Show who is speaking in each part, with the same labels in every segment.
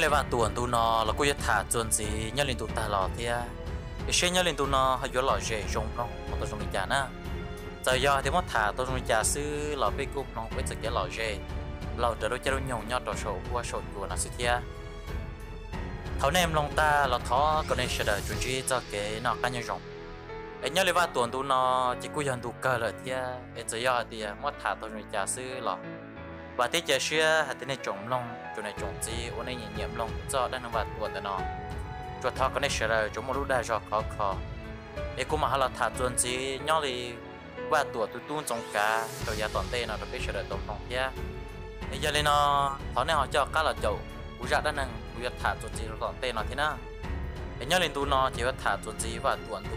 Speaker 1: nên là bạn tuần tu nó là cô thả chuẩn gì nhân lên tu ta lò thì à để xem nhân lên tu nó hay vô lò dễ dùng không một tôi dùng chả na giờ do thì mất thả tôi dùng chả sư lò bê cục nó với cái lò dễ lò trở đôi chân đôi nhồng nhau trò sổ qua sổ của nó sư thia thấu nem lòng ta là thó còn nên sẽ đợi chuyện gì cho cái nó cá nhân dùng ấy nhớ lấy ba tuần tu nó chỉ cú dân tu cơ rồi à, ấy giờ do thì mất thả tôi dùng chả sư lò và thế chơi xưa hạt thế này trồng lòng chỗ này chúng chỉ ôn này nhẹ nhẹm lòng cho đang nằm vật quần đó nó chỗ thọ cái này lại cho một lúc đã cho khó khó ấy cũng mà họ là thả chuẩn chỉ nhỏ thì qua tuổi tu tuôn trong cả rồi giờ toàn tê nó được cái sẽ đồng lòng kia bây giờ lên nó thọ này họ cho cá là chậu cũng ra đang năng cũng thả chuẩn chỉ toàn tê nó thế nào ấy nhỏ lên tu nó chỉ có thả chuẩn chỉ và tuần tu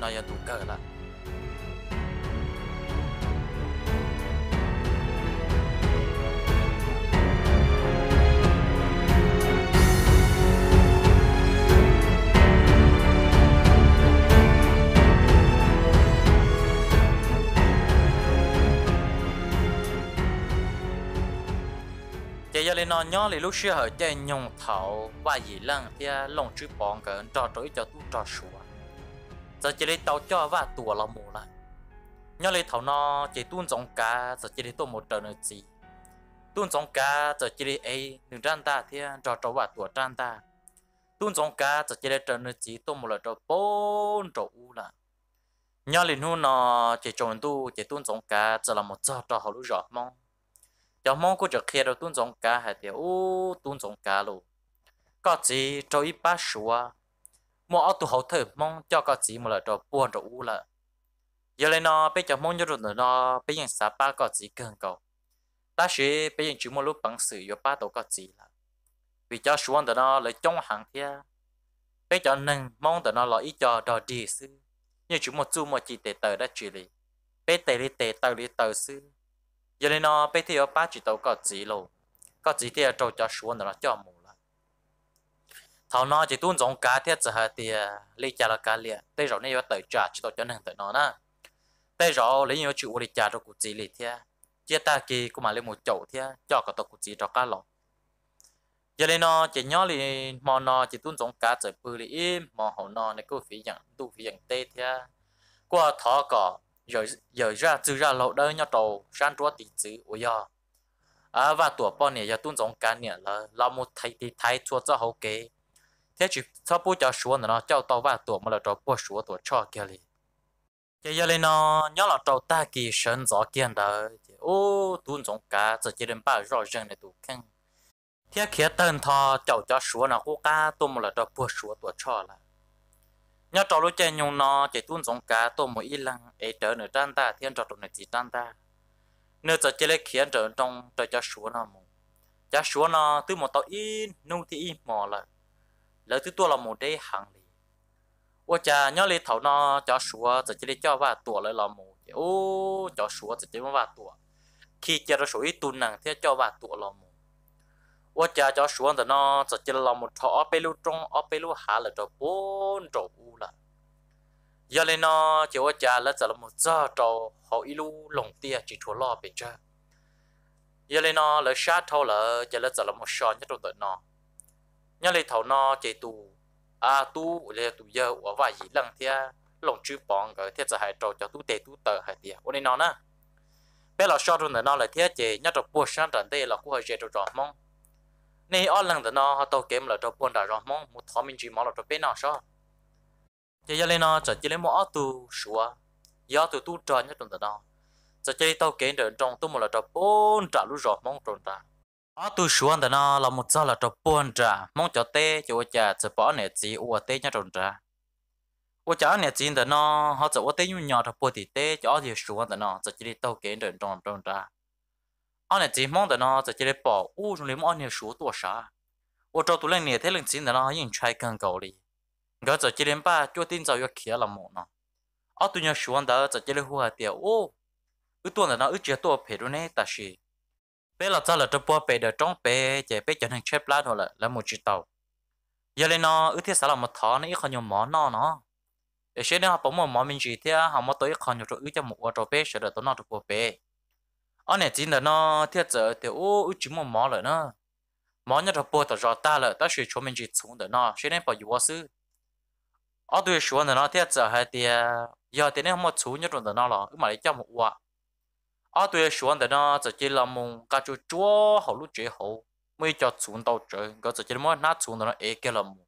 Speaker 1: nó giờ tu cỡ là giờ lên nó nhỏ thì lúc xưa ở trên nhung thảo và gì lần thì lòng chữ bọn cái trò trối cho tu trò sủa giờ chỉ lấy tàu cho và tùa là mù lại nhỏ lấy thảo nó chỉ tuôn giống cá giờ chỉ lấy tôm một trận nữa gì tuôn giống cá giờ chỉ lấy ấy đừng trang ta thì trò trối và tùa trang ta tuôn giống cá giờ chỉ lấy trận nữa gì tôm một lần trò bốn trò u là nhỏ lên hôn nó chỉ trồng tu chỉ tuôn giống cá giờ là một trò trò họ lúc rõ mong giờ mong cô chợt kia rồi tuôn giống cá hay thì ô tuôn giống cá luôn có gì cho ít bát sủa mua ở tụ hậu thử mong cho có gì mà là cho buồn rồi u là giờ lên nó bây giờ mong cho rồi nó bây giờ sa ba có gì cần cầu ta sẽ bây giờ chỉ một lúc bằng sự yếu ba tổ có gì là vì cho xuống đó nó lấy trong hàng kia bây giờ nâng mong đó nó là ít cho đòi đi sư như chúng một chú một chỉ để tờ đã chỉ lý bây tệ đi tệ tờ lý tờ sư giờ nên nó bây giờ ba chỉ tàu có gì lâu có gì thì trâu cho xuống nó cho mù là thảo nó chỉ tuôn giống cá thiết giờ thì lấy chả là cá liền tây rồi nên tới trả chỉ tàu cho nên tới nó nè tây rồi lấy nhiều chịu đi trả cho cụ gì liền thế chia ta kỳ cũng mà lấy một chậu thế cho cả tàu cụ gì cho cá lộc. giờ nên nó chỉ nhớ thì mò nó chỉ tuôn giống cá rồi bự thì im mò hổ nó này cứ phí dạng tu phí dạng tê thế qua thọ cỏ giờ giờ ra từ ra lậu đỡ nhau tàu san tua tỷ chữ ôi giờ à và tuổi bao nè giờ tuân giống cá nè là là một thầy thì thầy chúa cho hậu kế thế chỉ cho bố cho xuống nó cho tàu và tuổi mà là cho bố xuống tuổi cho kia liền giờ giờ lên nó nhớ là tàu ta kỳ sinh gió kiên đó ô tuân giống cá chỉ chỉ đến ba rõ ràng này tụ khăn thế kia tên thọ cháu cho xuống nó cố cá tôi mà là cho bố xuống tuổi cho là nhớ trò lúc chơi nhung nó chạy tuôn giống cá tôm một ít lần ấy trở nửa trang ta thiên trò tụi nửa chỉ trang ta nửa giờ chơi lấy khiến trở trong trời cho xuống nó mù cha xuống nó từ một tàu in nung thì in mò là lỡ thứ tua là một đế hàng lì ô cha nhớ lấy thầu nó cho xuống trò chơi lấy cho và tua lại là mù ô cho xuống trò chơi và tua khi chơi nó số ít tuôn nặng thì cho và tua là mù 我家叫说的呢，自己老母朝二百路中二百路下了着搬着屋了。giờ lên nó chỉ có cha là giờ là một giờ trâu họ ilu lồng tia chỉ thua bên chơi giờ lên nó là sát thâu là giờ là giờ là một sò nhất trong tận nó nhớ lấy thầu nó chỉ à tu là tu giờ ở vài gì lần thia lồng chữ bóng cái thiết giờ hai trâu cho tu tệ tu tờ hai tia ôn nên nè bé là sò trong tận nó là thiết nhất trong buổi sáng trận đây là cũng hơi dễ trâu tròn mong này ở lần đó nó họ tàu kiếm là cho buồn đã rồi mong một thọ mình chỉ mong là cho bên nào sao giờ giờ lên nó chỉ chỉ lấy một tu sửa giờ tu tu trời nhất trong đó giờ chỉ tàu kiếm được trong tu một là cho buồn trả lũ rồi mong trong ta ở tu sửa đó nó là một giờ là cho buồn trả mong cho tê cho cha cho bỏ này chỉ uo tê nhất trong đó. uo cha này chỉ đó nó họ cho uo tê nhu nhỏ cho buồn thì tê cho thì sửa đó nó giờ chỉ tàu kiếm được trong trong ta anh này chỉ mong là nó chỉ để bỏ u trong lấy mong anh này số tuổi sa ô cho tụi lên này thấy lần chín là nó nhìn trai càng cầu đi gỡ giờ chỉ đến ba cho tin giờ yêu kia là một nó ở tụi nhau số anh đó giờ chỉ để hùa tiểu ô ư tuần là nó ư chia tuổi phải rồi nè ta xì bé là sao là cho bố bé được trong bé chỉ bé trở thành chép lá thôi là là một chiếc tàu giờ lên nó ư thế sao là một thọ nó không còn nhiều món nó nó để xem nó học một món mình chỉ thế học một tối còn nhiều chỗ ư cho một quả trò bé sẽ được tốn nó được bố bé anh ờ, này chính là nó thiết giờ thì ô chỉ một mỏ rồi nó mỏ nhất là bộ tờ rõ ta là ta sẽ cho mình chỉ xuống để nó sẽ nên bảo dùa sư ở ờ, tuổi xuống là nó thiết giờ hay thì giờ thì nên một chú nhất rồi để nó là mà lấy cho một quả ở ờ, tuổi xuống để nó chỉ chỉ là mùng cá chỗ chúa hậu lúc chế hậu mới cho xuống tàu trời có chỉ chỉ mỗi nát xuống để nó ế cái là mùng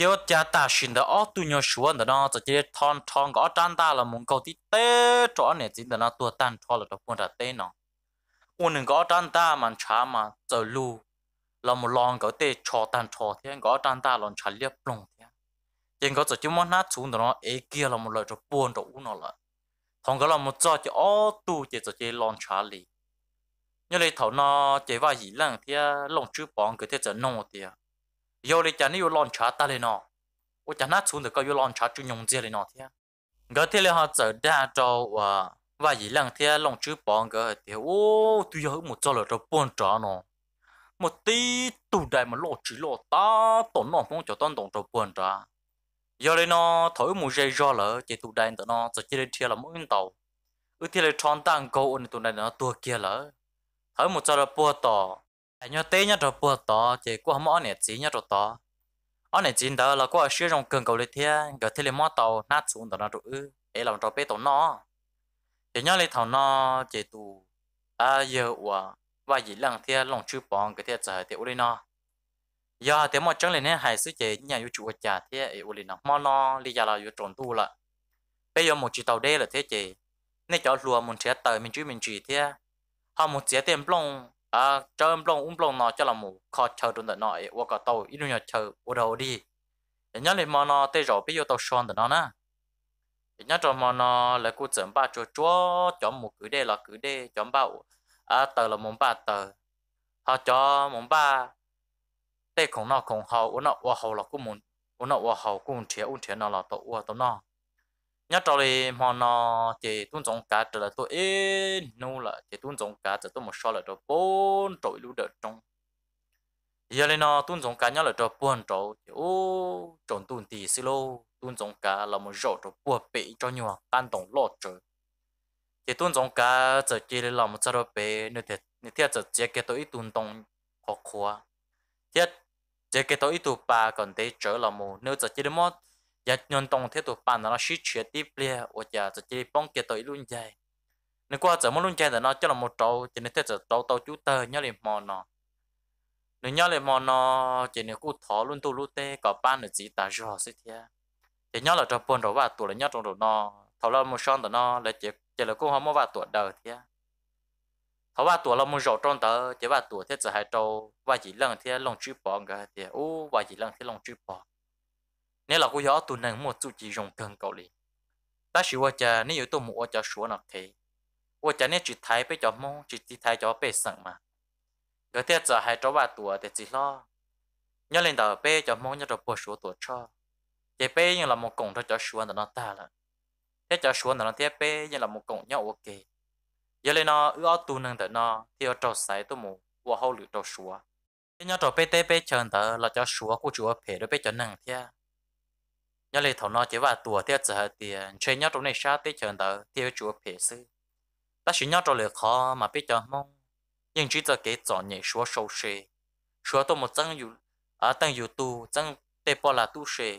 Speaker 1: tiêu cha ta xin đó ở tu nhau xuống đó nó cho chơi thon thon có tan ta là muốn cầu tí tê chỗ này chỉ đó nó tua tan cho là được quân đã tê nó quân đừng có tan ta mà chả mà giờ lu là một lon có tê cho tan cho thế có tan ta lon chả liếc lông thế nhưng có chỉ món nát xuống đó nó ấy kia là một lời cho buồn cho u nó là thằng có là một cho chỉ ở tu chỉ cho chơi lon chả lì như lấy thầu nó chơi vài gì lần thì lông chữ bóng cái thế giờ nông thì giờ thì chẳng nếu lon chả ta lên nó ô chẳng nát xuống được có lon chả chú nhung dê lên nó thế ngỡ thế là họ trở đa cho và gì lần thế lòng chữ bỏ ngỡ thì ô tuy giờ một cho là cho buồn trả nó một tí tù đại mà lo chỉ lo ta tổn nó không cho tổn tổn cho buồn trả giờ đây nó thổi một dây do lỡ chỉ tụ đàn tụi nó chỉ chỉ đây chia là mỗi tàu ư thì là tròn tăng câu ôn tụ đàn nó tua kia lỡ thổi một giờ là bùa tỏ nhớ tê nhớ trò bùa to chỉ qua mỏ nè chỉ nhớ trò to ở nè chỉ đó là qua sử dụng cần cầu lịch thiên gọi thế là mỏ tàu nát xuống đó là trụ ư để làm trò bê tàu nó chỉ nhớ lấy thầu nó chỉ tù à giờ qua và gì lần thiên lòng chưa bỏ, cái thiên trời thì uli nó giờ thì mọi chẳng lên hải sứ chỉ nhà yêu chủ trả thiên uli nó mỏ nó lý do là yêu trộn tu lại bây giờ một chỉ tàu đê là thế chỉ nên cho lùa một trẻ tờ mình chú mình chỉ thế họ một trẻ tiền plong à chơi um plong um plong nó cho là mù khó chờ đun đợt nọ hoặc cả tàu ít nữa chờ ô đầu đi nhớ lên mà nó tê rõ bây giờ tàu xoan đợt nó na nhớ cho mà nó là cứ chấm ba chúa chúa cho một cứ đề là cứ đề chấm ba à tờ là muốn ba tờ họ cho muốn ba tê không nó không hậu nó hoa hậu là cũng muốn nó hoa hậu cũng thiệt cũng thiệt nó là tàu hoa tàu nó nhớ trò đi mà nó chỉ tuân trọng cả trở lại tôi ế nô là chỉ tuân trọng cả trở tôi một số là cho bốn trội lũ đợt trong giờ này nó tuân trọng cả nhớ là trở bốn trội ô trộn tuân thì xí lô tuân trọng cả là một rổ cho bùa bị cho nhau tan đồng lọt trở chỉ tuân trọng cả trở chỉ là một sao bé nếu thiệt nếu thiệt trở chỉ cái tôi tuân tổng khó khóa thiệt chỉ cái tôi tụ ba còn thấy trở là một nếu trở chỉ là một giờ nhân tông thế tụ bàn nó suy chuyển tiếp lia và giờ sẽ chỉ bông kia tới luôn chơi nếu qua giờ muốn luôn chơi thì nó cho là một trâu chỉ nên thế giờ trâu tàu chú tơ nhớ liền mòn nó nếu nhớ liền mòn nó chỉ nên cú thỏ luôn tu luôn tê có ban được gì ta rõ sẽ thế chỉ nhớ là trâu buồn đầu và tụ là nhớ trong đầu nó thảo là một son tụ nó là chỉ chỉ là cú không mua và tụ đời thế thảo và tụ là một rổ trong tờ chỉ và tụ thế giờ hai trâu và chỉ lần thế lòng chú bỏ người thế u và chỉ lần thế lòng chú bỏ nếu là cô gió tụ năng một chút chỉ dùng thường cầu lý ta chỉ qua nếu yếu tố một cha số nào thế qua cha nếu chỉ thấy bây cho mong chỉ chỉ thấy cho bề sẵn mà có thể giờ hai cháu ba tuổi thì chỉ lo nhớ lên đầu bề cho mong nhớ được bộ số tuổi cho thế bề như là một cổng cho cho số là nó ta là thế cho số là nó thế bề như là một cổng nhau ok giờ lên nó ưa tụ năng tới nó thì ở trâu sải tôi mù qua hậu lửa trâu số thế nhớ trâu bề tê bề chờ tới là cho số của chúa phê rồi bề cho năng thế nhớ lấy thầu nó chỉ vào tuổi tiêu giờ thì ờ, chơi nhớ trong này sao tới chờ đợi tiêu chúa phê sư ta chỉ nhớ trong lời khó mà biết cho mong nhưng chỉ cho cái chọn nhảy số sâu xe số tôi một tăng dù à tăng dù tu tăng tê bỏ là tu xe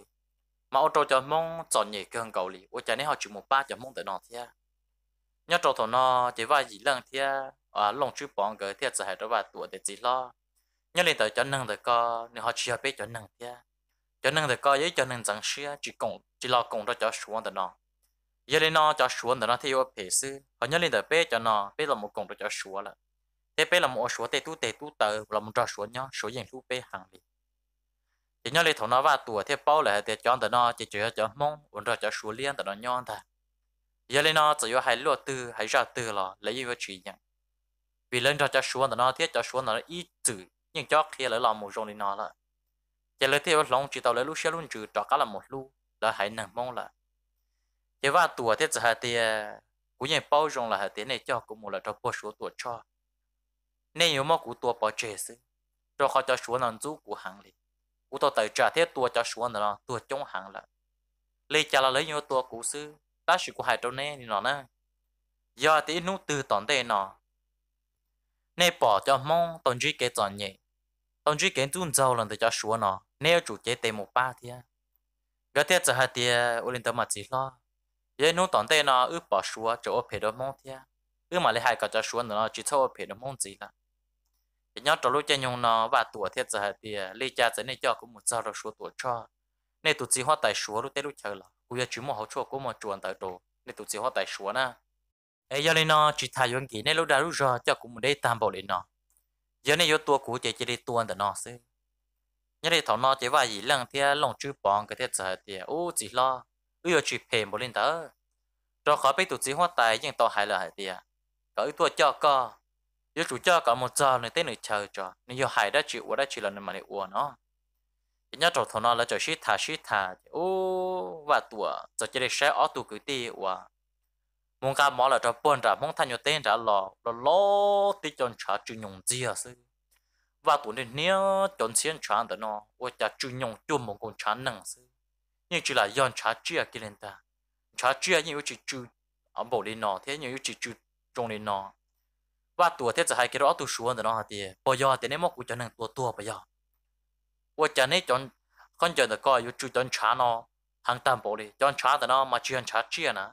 Speaker 1: mà ô tô cho mong chọn nhảy cường cầu lì ô chả nên họ chỉ một ba cho mong tới nó thế nhớ trong thầu nó chỉ vào gì lần thế à lòng chú bóng cái thế giờ hai đó vào tuổi để gì lo nhớ lấy tới cho năng tới co nên họ chỉ biết cho năng thế cho nên thì coi với cho nên rằng xưa chỉ cùng chỉ lo cùng đó cho xuống được nó giờ lên nó cho xuống được nó thì có phía sư họ nhớ lên tới bé cho nó bé là một cùng đó cho xuống là thế bé là một xuống tê tu tê tu tờ là một cho xuống nhá số diện tu bé hàng đi chỉ nhớ lên thằng nó vào tuổi thế bao là thì cho đó nó chỉ chỉ cho mong ổn đó cho xuống liền đó nó nhon thôi giờ lên nó chỉ có hai lúa tư hai rau tư là lấy yêu chỉ nhá vì lên cho cho xuống được nó thiết cho xuống nó ít chữ nhưng cho kia lại làm một rồi lên nó là chỉ lấy thế lòng chỉ tàu lấy lúc xe luôn trừ trọ cả là một lu là hãy nằm mong là chỉ và tuổi thế giờ thì à, cũng như bao rong là thế này cho cũng một là cho bao số tuổi cho nên nhiều mà cũng tuổi bao chế sự cho họ cho số năng chú của hàng này, cũng tôi tự trả thế tuổi cho số năng tuổi trong hàng là lấy trả là lấy nhiều tuổi cũ sư ta sự của hai trong này thì nó nè giờ thì nút từ tận đây nó nên bỏ cho mong tận duy cái chọn nhẹ tận duy cái tuân giàu lần để cho số nó nếu chủ chế tề một ba thì cái à, thiết giờ hai tiết ô à, linh tâm mà chỉ lo giờ nó toàn tây nó ướp bỏ xuống chỗ ở phía đó mong thì à, ướp mà lấy hai cái chỗ xuống nó chỉ thâu ở phía đó mong gì là cái nhớ trò lúc chơi nhung nó và tuổi thiết giờ hai tiết lê cha giờ này cho cũng một giờ rồi xuống tuổi cho nên tụt chỉ hoa tài xuống lúc tây lúc chơi là cũng giờ chỉ một hậu chỗ cũng một chuồn tại đồ nên tụt chỉ hoa tài xuống na ấy giờ này nó chỉ thay yến kỹ nên lúc đó lúc giờ cho cũng một đây tam bảo lên nó giờ này yếu tua cũ chỉ chỉ đi tuôn tại nó xí nhớ đi thằng nó chỉ vài gì lần thì lòng chữ bóng cái thế giờ thì ô chỉ lo ưa chỉ phê một lên đó rồi khỏi bị tụi chỉ hoa tài nhưng tao hại là hại thì có ý tôi cho co yêu chủ cho cả một giờ này tới nửa chờ cho nên yêu hại đã chịu quá đã chịu là nên mà để uổng nó nhớ trò thằng nó là trò shit thà shit thà ô và tuổi giờ chỉ để sẽ ở tụ cứ ti uổng mong cả mỏ là trò buồn trả mong thanh nhớ tên trả lò lò lò tí chọn trả chữ nhung gì à sư và tụi này nhớ chọn xiên chán đó nó và cha chú nhong chú một con chán năng sư nhưng chỉ là yon chá chia kia lên ta chá chia nhưng chỉ chú ở bộ lên nó thế nhưng chỉ chú trong lên nó và tụi thế giờ hay cái đó tụi xuống đó nó hả thì bây giờ thì nên móc của cho năng tụi tụi bây giờ và cha nên chọn con chọn được coi chú chọn chán nó hàng tam bộ đi chọn chán đó nó mà chuyên chá chia nè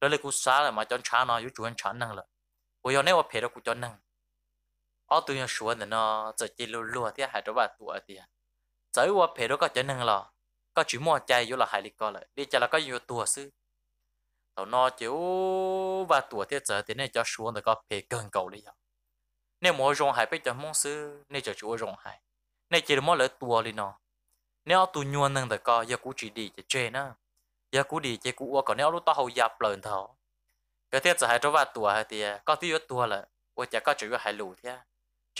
Speaker 1: rồi lấy cú xá là mà chọn chán nó chú chọn chán năng là bây giờ nếu mà phải đó cú chọn năng ở tụi nhau xuống thì nó giờ chỉ lùa lùa thì hai đứa bà tụi thì tới qua phe đó có chở năng lò có chỉ mua chạy vô là hai lịch coi lại đi chơi là có vô tụa sư tao nó chiếu và tụa thì chơi thì nên cho xuống rồi có phe cần cầu lý do nên mua rong hai biết cho mong sư nên cho chúa rong hai nên chỉ là mua lỡ tụa đi nó nếu tụi nhau nâng thì coi giờ cũng chỉ đi chơi chơi nữa giờ cũng đi chỉ cũng còn nếu lúc tao hầu dập lần thầu cái thế giờ hai đứa bà tụa thì có tiêu tụa là 我家搞这个还路的。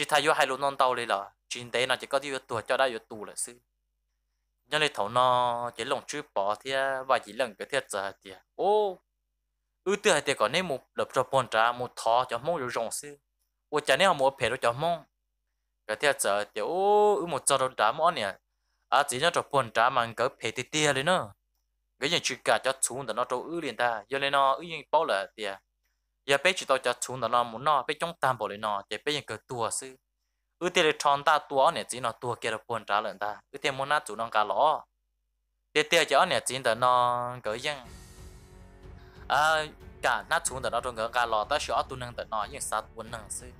Speaker 1: chỉ thay vô hai lỗ non tàu đi là chuyện đấy nó chỉ có đi vô tuổi cho đã vô tù là sư nhớ lấy thầu nó chỉ lòng chữ bỏ thì và chỉ lần cái thiệt giờ thì ô ư tư hay thì có nên một đập cho bọn trả một thọ cho mong rồi rồng sư ô chả nên một phe cho mong cái thiệt giờ thì ô ư một giờ rồi đá món nè à chỉ nhớ cho bọn trả mà cái phe thì tia đấy nữa cái gì chuyện cả cho xuống chúng nó đâu ư liền ta cho nên nó ư như bao là tiền giờ dạ, bây chỉ tao cho chúng nó muốn nó bây trong tam bộ lên nó để bây giờ cứ tua sư ư tiền là tròn ta tua này chỉ nó tua kia là buồn trả lợn ta ư tiền muốn nát chủ nó cả ló tiền tiền cho này chỉ là nó cỡ dân à cả nát chúng là nó trong cái cả ló ta sợ tu năng tự nó nhưng sát buồn năng sư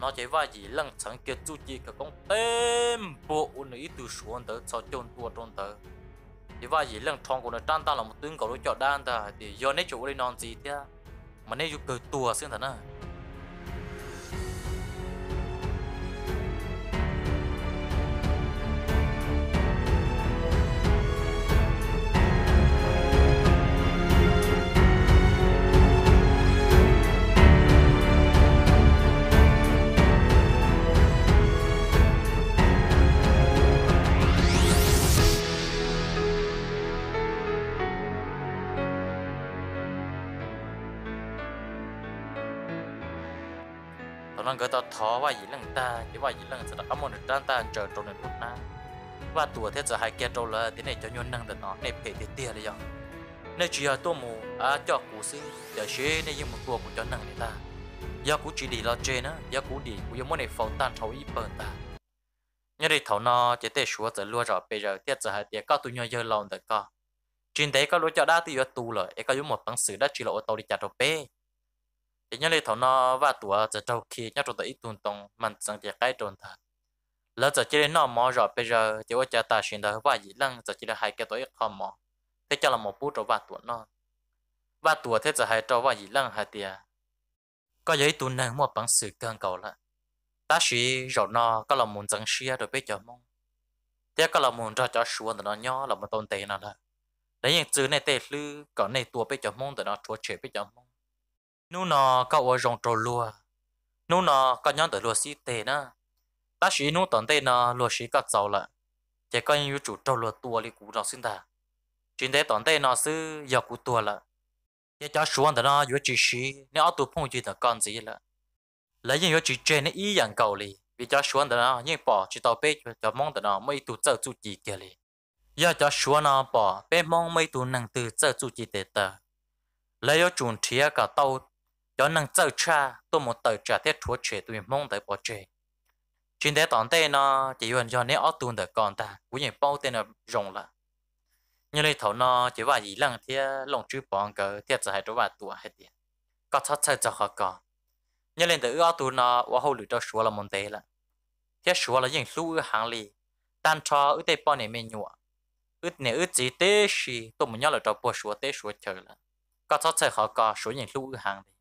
Speaker 1: nó chỉ vài gì lần chẳng kia chú chỉ cái công tem bộ nữa ít tu xuống tới cho chôn tua trong tới chỉ vài gì lần tròn của nó trang ta là một tướng cầu đối chọn đan ta thì giờ này chủ đi non gì thế มันได้ยุบโดตัวซึ่งแต่หน้า vâng cái tao thó vài gì lần ta cái và gì lần sẽ đã một lần tan ta chờ trốn này lúc nào và tuổi thế giờ hai kia trâu là thế này cho nhuận năng được nó này phải tiền tiền đấy rồi nên chỉ là tôi mù à cho cú xí, để chế này nhưng một cuộc của cho năng này ta giờ cú chỉ đi lo chơi nữa giờ cú đi cú giống món này phóng tan thấu ít bận ta nhớ đi thấu nó chỉ để xuống giờ luôn rồi bây giờ tiết giờ hai tiết cao tụi nhau giờ lòng được co trên đấy có lối cho đa thì giờ tu rồi ấy có giống một bằng sử đã chỉ là ô tô đi chặt đồ bê thì nhớ lấy thầu nó và tuổi giờ trâu khi nhớ trâu tới ít tuần tông mình sang chỉ cái trồn thà lỡ giờ chỉ đến nó mò rồi bây giờ chỉ có cha ta xin đời và gì lăng giờ chỉ là hai cái tuổi không mò thế cho là một bút trâu và tuổi nó và tuổi thế giờ hai trâu và gì lăng hai tia có giấy tuần này một bằng sự cơn cầu là, ta sĩ rồi nó có là muốn chẳng xia rồi bây giờ mong thế có là muốn cho cho xuống nó nhỏ là một tôn tệ nào là đấy những chữ này tệ lư có này tua bây giờ mong tụi nó chúa chế bây giờ mong nu nó cậu ở rong trâu lùa nu nó có nhóm tới lùa xí tề nè ta xí nu tận tề nó lùa xí cắt dầu lại chỉ có những chủ trâu lùa tua đi cú rong xin ta chính thế tận tề nó sư giờ cú tua lại giờ cho xuống thì nó vừa chỉ xí nếu ở phong chỉ là con gì là lấy những vừa chỉ trên nó ý dạng cầu lì vì cho xuống thì nó nhưng bỏ chỉ tàu bê cho mong thì nó mấy tụ trợ chủ chỉ kia lì giờ cho xuống nó bỏ bê mong mấy tụ năng từ trợ chủ chỉ tề tờ lấy ở chuồn thía cả tàu cho năng chơi cha tôi một tự trả thiết chúa trẻ tôi mong tới bỏ trẻ trên thế toàn thế nó chỉ hoàn cho nếu ở tuần tới còn ta cũng như bao tên là rồng là như lời thầu nó chỉ vài gì lần thì lòng bỏ bọn cờ thiệt giải cho bà tuổi hết tiền có thoát chơi cho họ có như lên tới ở tuần nó ở hậu lửa cho chúa là một thế. là thiết chúa là những lưu hàng lì tan cho ước đây bao này mình nhụa ước này ước gì tê xì tôi muốn nhớ là cho bỏ chúa tê chúa chờ là có thoát chơi họ có số những lưu hàng lì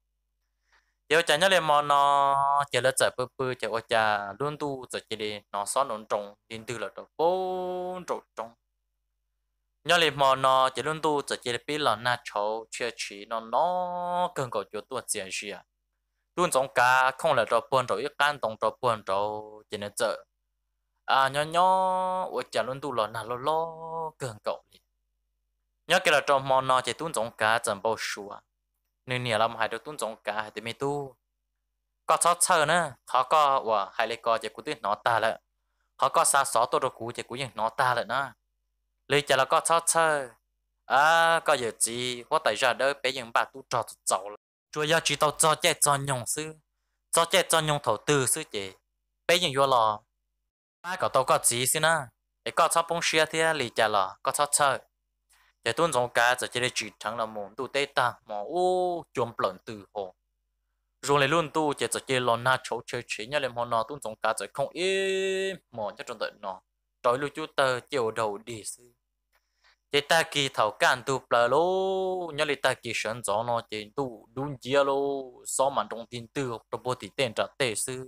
Speaker 1: giờ chả nhớ lên mà nó chỉ là chả bự bự chả ở chả luôn tu chả chỉ để nó xóa nón trống, đến từ là trồng bốn trồng trống. nhớ lên mà nó chỉ luôn tu chả chỉ để biết là na cháu chia chỉ nó nó cần có chỗ tuột tiền gì à luôn trong cá không là trồng bốn trồng ít can trồng trồng bốn trồng chỉ nên chợ à nhớ nhớ ở chả luôn tu là na lo lo cần cậu nhớ cái là trồng mà nó chỉ tuôn trống cá chẳng bao xua nên nhà làm hai được tuân trọng cả hai tụi tu có sao sao nữa họ có và hai lấy có chỉ cũng tuyết nó ta lợ họ có xa xó tôi được cũ chỉ cũng những nó ta lợ nữa lấy chả là có sao sao à có gì có tại giờ đỡ bé những bà tu trò trò chúa giáo chỉ tao cho chạy cho nhung sư cho chạy cho nhung thầu tư sư chị bé những ai có tao có gì sư nữa để có sao bông xia thì lì chả là có sao sao แต่ต้นสงการจะจะได้จีทั้งละมุนดูเตตามอโอ้จมปล่นตือโหรงเลยรุ่นตู้จะจะเจลอนหน้าโชเชเชยเลยมอนอต้นสงการจะคงเอ๊หมอจะจนเดินนอจอยลูจูเตอร์เจียวเดาดีซื้อเจตากีเท่ากันตูเปล่าโลยเลยตากีฉันจอนอเจตูดุนเจียโลซ้อมมันตรงทินตือตัวโบติเต้นจะเตซื้อ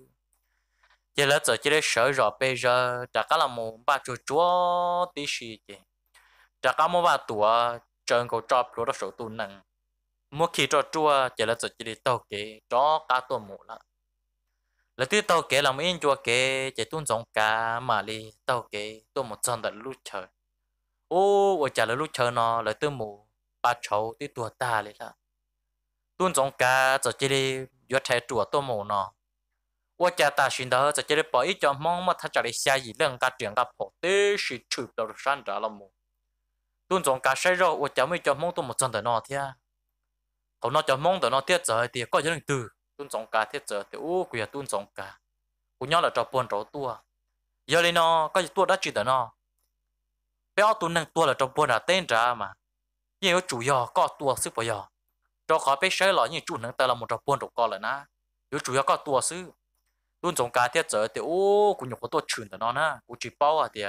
Speaker 1: giờ là giờ chỉ để sợ rõ bây giờ đã cả là một ba chỗ chúa tí gì chứ จากเอามาว่าตัวเจิงก็จอบรถสูตุนนั่งเมื่อขี่จอดจัวเจริญสุดจิริโตเกจอกาตัวหมูละแล้วที่โตเกเราไม่ยินจัวเกเจตุนสงกามาลีโตเกตัวหมดจอนแต่ลูกเชยโอ้ว่าจะแล้วลูกเชยนอแล้วตัวหมูปลาเฉาที่ตัวตาเลยละตุนสงกาจะจิริยอดแทตัวตัวหมูนอ我家大寻到这这里把一家忙么，他家里下一两个点个破，都是吃不到山楂了么？tuần trong cá sấy rồi cháu mới cho mong tôi một trận tới nó thia cậu nó cho mong tới nọ thiết giờ thì có những từ tuần trong cá thiết giờ thì ô quỷ à, tuần trong cá cũng nhau là trò buồn trò tua giờ lên nó có gì tua đã chỉ tới nó béo tuần năng tua là trò buồn là tên ra mà nhiều chủ yếu có tua sức vào yếu cho khó biết sấy lọ như chủ năng ta là một trò buồn trò co lại na yếu chủ yếu có tua sức tuần trong cá thiết giờ thì ô cũng nhiều có tua chuyển tới nó na cũng chỉ bao à thì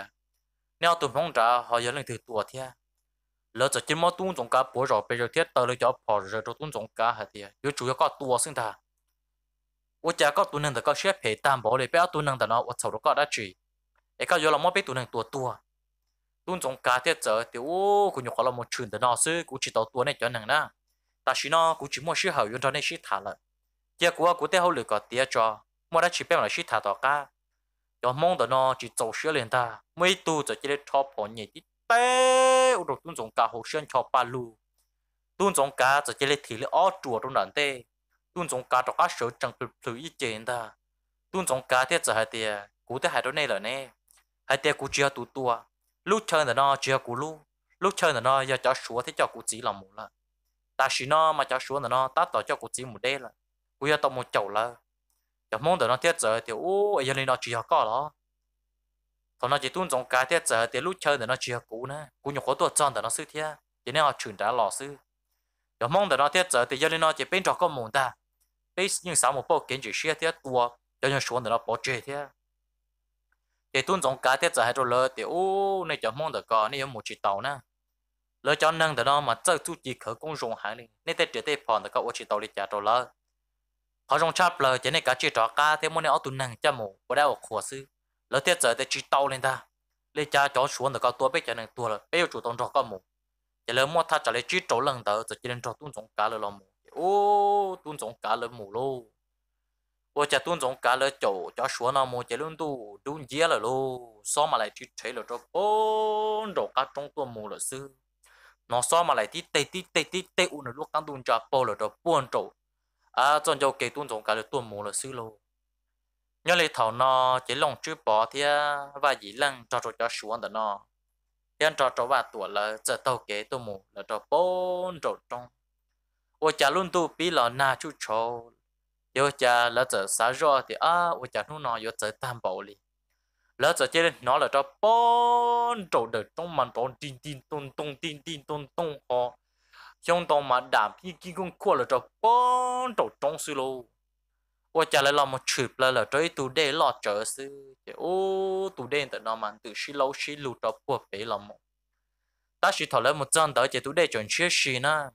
Speaker 1: nếu tuần phong trả họ giờ lên từ tua thia lỡ cho chỉ mất tuôn trong cá bố rồi bây giờ thiết tờ lấy cho bỏ rồi cho tuôn trong cá hả thì yếu chủ yếu có tua sinh ta, ô cha có tuần năng thì có xếp hệ tam bảo lấy bé tuần năng thì nó ô sầu có đã chỉ ấy có yếu là mất bé tuần năng tua tua tuần trong cả thiết giờ thì ô cũng nhiều khó là một chuyện thì nó sư cũng chỉ tàu tua này cho năng đó ta xin nó cũng chỉ mua sư hậu yếu cho nên sư thả lại tiếc của của tiếc hậu lửa có tiếc cho mua đã chỉ biết là sư thả tàu cả, cho mong thì nó chỉ tàu sữa liền ta mấy tu cho chỉ để thọ bỏ nhẹ đi tê rồi tuân giống cả hồ sơn cho ba lu tuân giống cả giờ chơi thì là ó chùa trong nè tê tuân giống cả trong các sở chẳng tự tự ý chuyện ta tuân giống cả thế giờ hai tia cú thế hai đó này là nè hai tia cú chưa tụ tua lúc chơi là nó chia cú lúc lúc chơi là nó giờ cho sủa thế cho cú chỉ làm một là ta xin nó mà cho sủa là nó tát tỏ cho cú chỉ một đây là cú giờ tao một chậu là cho mong đợi nó thiết giờ thì ô giờ này nó chỉ có đó còn nó chỉ tuân trọng cá thế giờ thì lúc chơi để nó chia cũ nè cũ nhiều khó tuột tròn để nó sư thế thế nên họ chuyển trả lò sư giờ mong để nó thế giờ thì giờ nên nó chỉ bên trò con mồm ta bên những sáu một bộ kiến chỉ xe thế tua cho nhau xuống để nó bỏ chơi thế thì tuân trọng cá thế giờ hay rồi lơ thì ô này giờ mong để có này một chỉ tàu nè lỡ cho năng để nó mà chơi chủ chỉ khởi công dùng hàng này nên thế chỉ thế phòn để có chỉ tàu để trả rồi lơ họ dùng chắp lờ chỉ nên cả chỉ trò cá thế muốn nó tụi năng cho mồm bỏ đau khổ sư lỡ tiết giờ để chỉ tàu lên ta lấy cha chó xuống được cao tua biết cho nên tua rồi, bây giờ chủ động cho con mù giờ lỡ mua tha trả lấy chỉ trổ lần tờ giờ chỉ nên cho tuôn giống cá lỡ lòng mù ô tuôn giống cá lỡ mù lô ô chả tuôn giống cá lỡ chỗ chó xuống nào mù chỉ luôn tu đun dĩa lỡ lô so mà lại chỉ thấy lỡ cho bốn đồ cá trong tua mù lỡ sư nó so mà lại tí tê tí tê tí tê u nữa lúc căng tuôn cho bò lỡ cho buồn trổ à trong chỗ kể tuôn giống cá lỡ tuôn mù lỡ sư lô nhớ lấy thầu nó chỉ lòng chưa bỏ thì à, và dĩ lăng cho cho cho xuống đó nó hiện cho cho và tuổi là giờ tàu kế tôi mù là cho bốn trộn trong ô cha luôn tu bí là na chú chó yo cha là giờ xả rõ thì à ô cha nó nó yo giờ tam bảo li là giờ chỉ nó là cho bốn trộn được trong màn trộn tin tin tung tung tin tin tung tung họ trong tông mà đạp khi khi cũng qua là cho bốn trộn trong sư luôn ô chả lại là một chụp là là trời tụ đê lọ trở sư ô tụ đê tự nó mà tự xí lâu xí lụt đó của bể là một ta chỉ thọ lên một dân tới chỉ tụ đê chuẩn xí na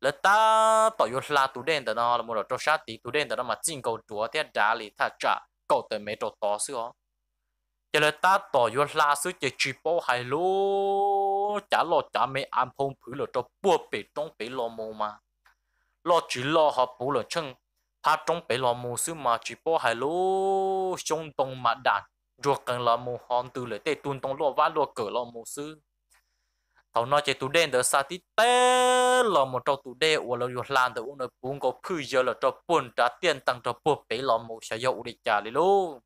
Speaker 1: là ta bảo yêu là tụ đê tự nó là một trò sát tí tụ đê tự nó mà chinh cầu chúa thế đá lì thà trả cầu tới mấy trò to sư ó chỉ là ta bảo yêu là sư chỉ chỉ bảo hay lô chả lọ chả mấy ăn phong phứ là trò bùa bể bể lọ mồ mà lọ chỉ lọ họ bù là chân ta trong bể lò mù sư mà chỉ bỏ hai lô trong tông mà đạn ruột cần lò mù hòn từ lấy tê tuôn tông lò vã lò cỡ lò mù sư thầu nói chạy tụ đen đỡ sa tí té lò mù trâu tụ đen ủa lò ruột lan đỡ uống nơi bún có phư giờ lò trâu buồn trả tiền tăng trâu buộc bể lò mù sẽ dậu đi trả lấy lô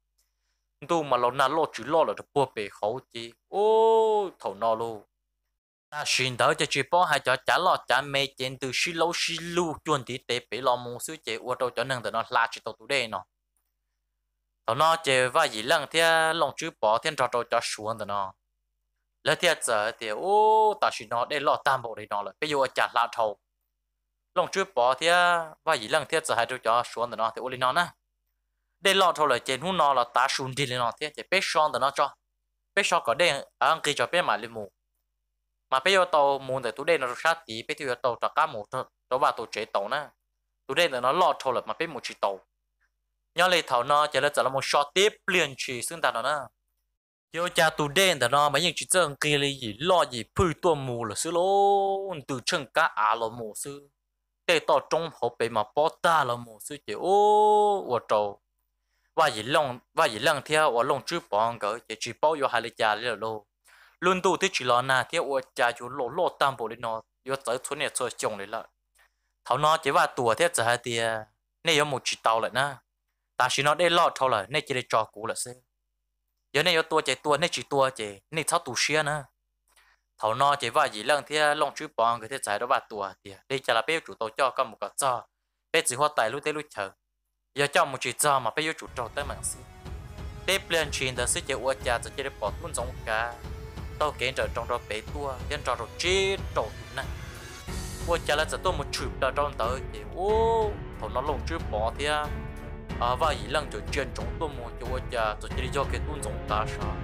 Speaker 1: tu mà lò na lò chữ lò lò trâu buộc bể khẩu chi ô thầu nó lô ta xin đỡ cho chị bỏ hai cho trả lọ trả mê trên từ xí lâu xí lưu chuẩn thì tế bị lo mong sư chế ua đâu cho nâng tờ nó là chị tàu tù đề nó tàu nó chế và dĩ lần thì lòng chữ bỏ thiên trò trò cho xuống tờ nó lỡ thia giờ thì ô ta xin nó để lo tam bộ đấy nó là bây giờ trả là thầu lòng chữ bỏ thì và dĩ lần thia giờ hai trò cho xuống tờ nó thì ô lý nó nè để lo thầu là trên hú nó là ta xuống đi lên nó thia chế bế xuống tờ nó cho bế xuống có đen à, ăn kỳ cho bế mà lên mù mà bây giờ tàu muốn để tụ đây nó sát tí bây giờ tàu trả cá một thôi đó bà tụ chế tàu nè tụ đây là nó lọt thâu là mà bây một chỉ tàu nhớ lấy thầu nó chỉ là chỉ là một short tiếp liền chỉ xương ta nó nè giờ cha tụ đây là nó mấy những chỉ chân kia là gì lo gì phơi tua mù là xứ luôn từ chân cá à là mù xứ để tàu trong hộp bị mà bỏ ta là mù xứ chỉ ô ô trâu và gì lòng và gì lòng theo và lòng chữ bóng cỡ chỉ chỉ bao nhiêu hai lít cha là lô ลุนดูที่จีรอนาเที่ยวจะอยู่โลโลตามโบลินอยเจอทุนเนี่ยชุอจงเลยละเ่านอจะว่าตัวเที่ยวจะหาเตียเนี่ยยมุจิตาเลยนะตาชินอได้ลอดเท่าไหร่เนี่ยจะได้จอกูละเย่ยเนี่ยตัวเจตัวเนี่ยจีตัวเจเนี่ยเท่าตูเชียนะเ่านอจะว่าอีเรื่องเที่ยวลงชื่อปองก็เที่ยวจะได้ว่าตัวเตียได้จะรับเป้จุดโตจ่อก็มุกจ่อเป้จีหัวไตลุเตลุเธอยาเจ้ามุจิจ่อมาเป้ยจุดโตเต้เหมือนสิได้เปลี่ยนชีนอร์สิเจ้าอวจ่าจะจะได้ปอดมุ่นสงกา tao kén trở trong đó bé tua dân trò rồi chết trộn nè mua chả là giờ tôi một chụp đã trong tới thì ô thằng nó lồng chưa bỏ thì à và ý lần chỗ chuyện chúng tôi muốn cho chả cho chỉ cho cái tuôn giống ta sao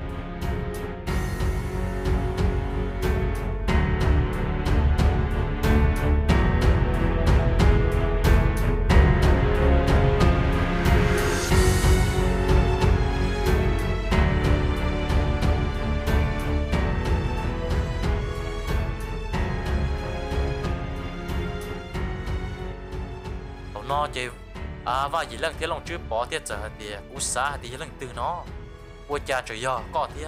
Speaker 1: nó chứ à và chỉ lần thế lòng chứ bỏ thiết giờ thì u xa thì lần từ nó u cha trời giờ có thế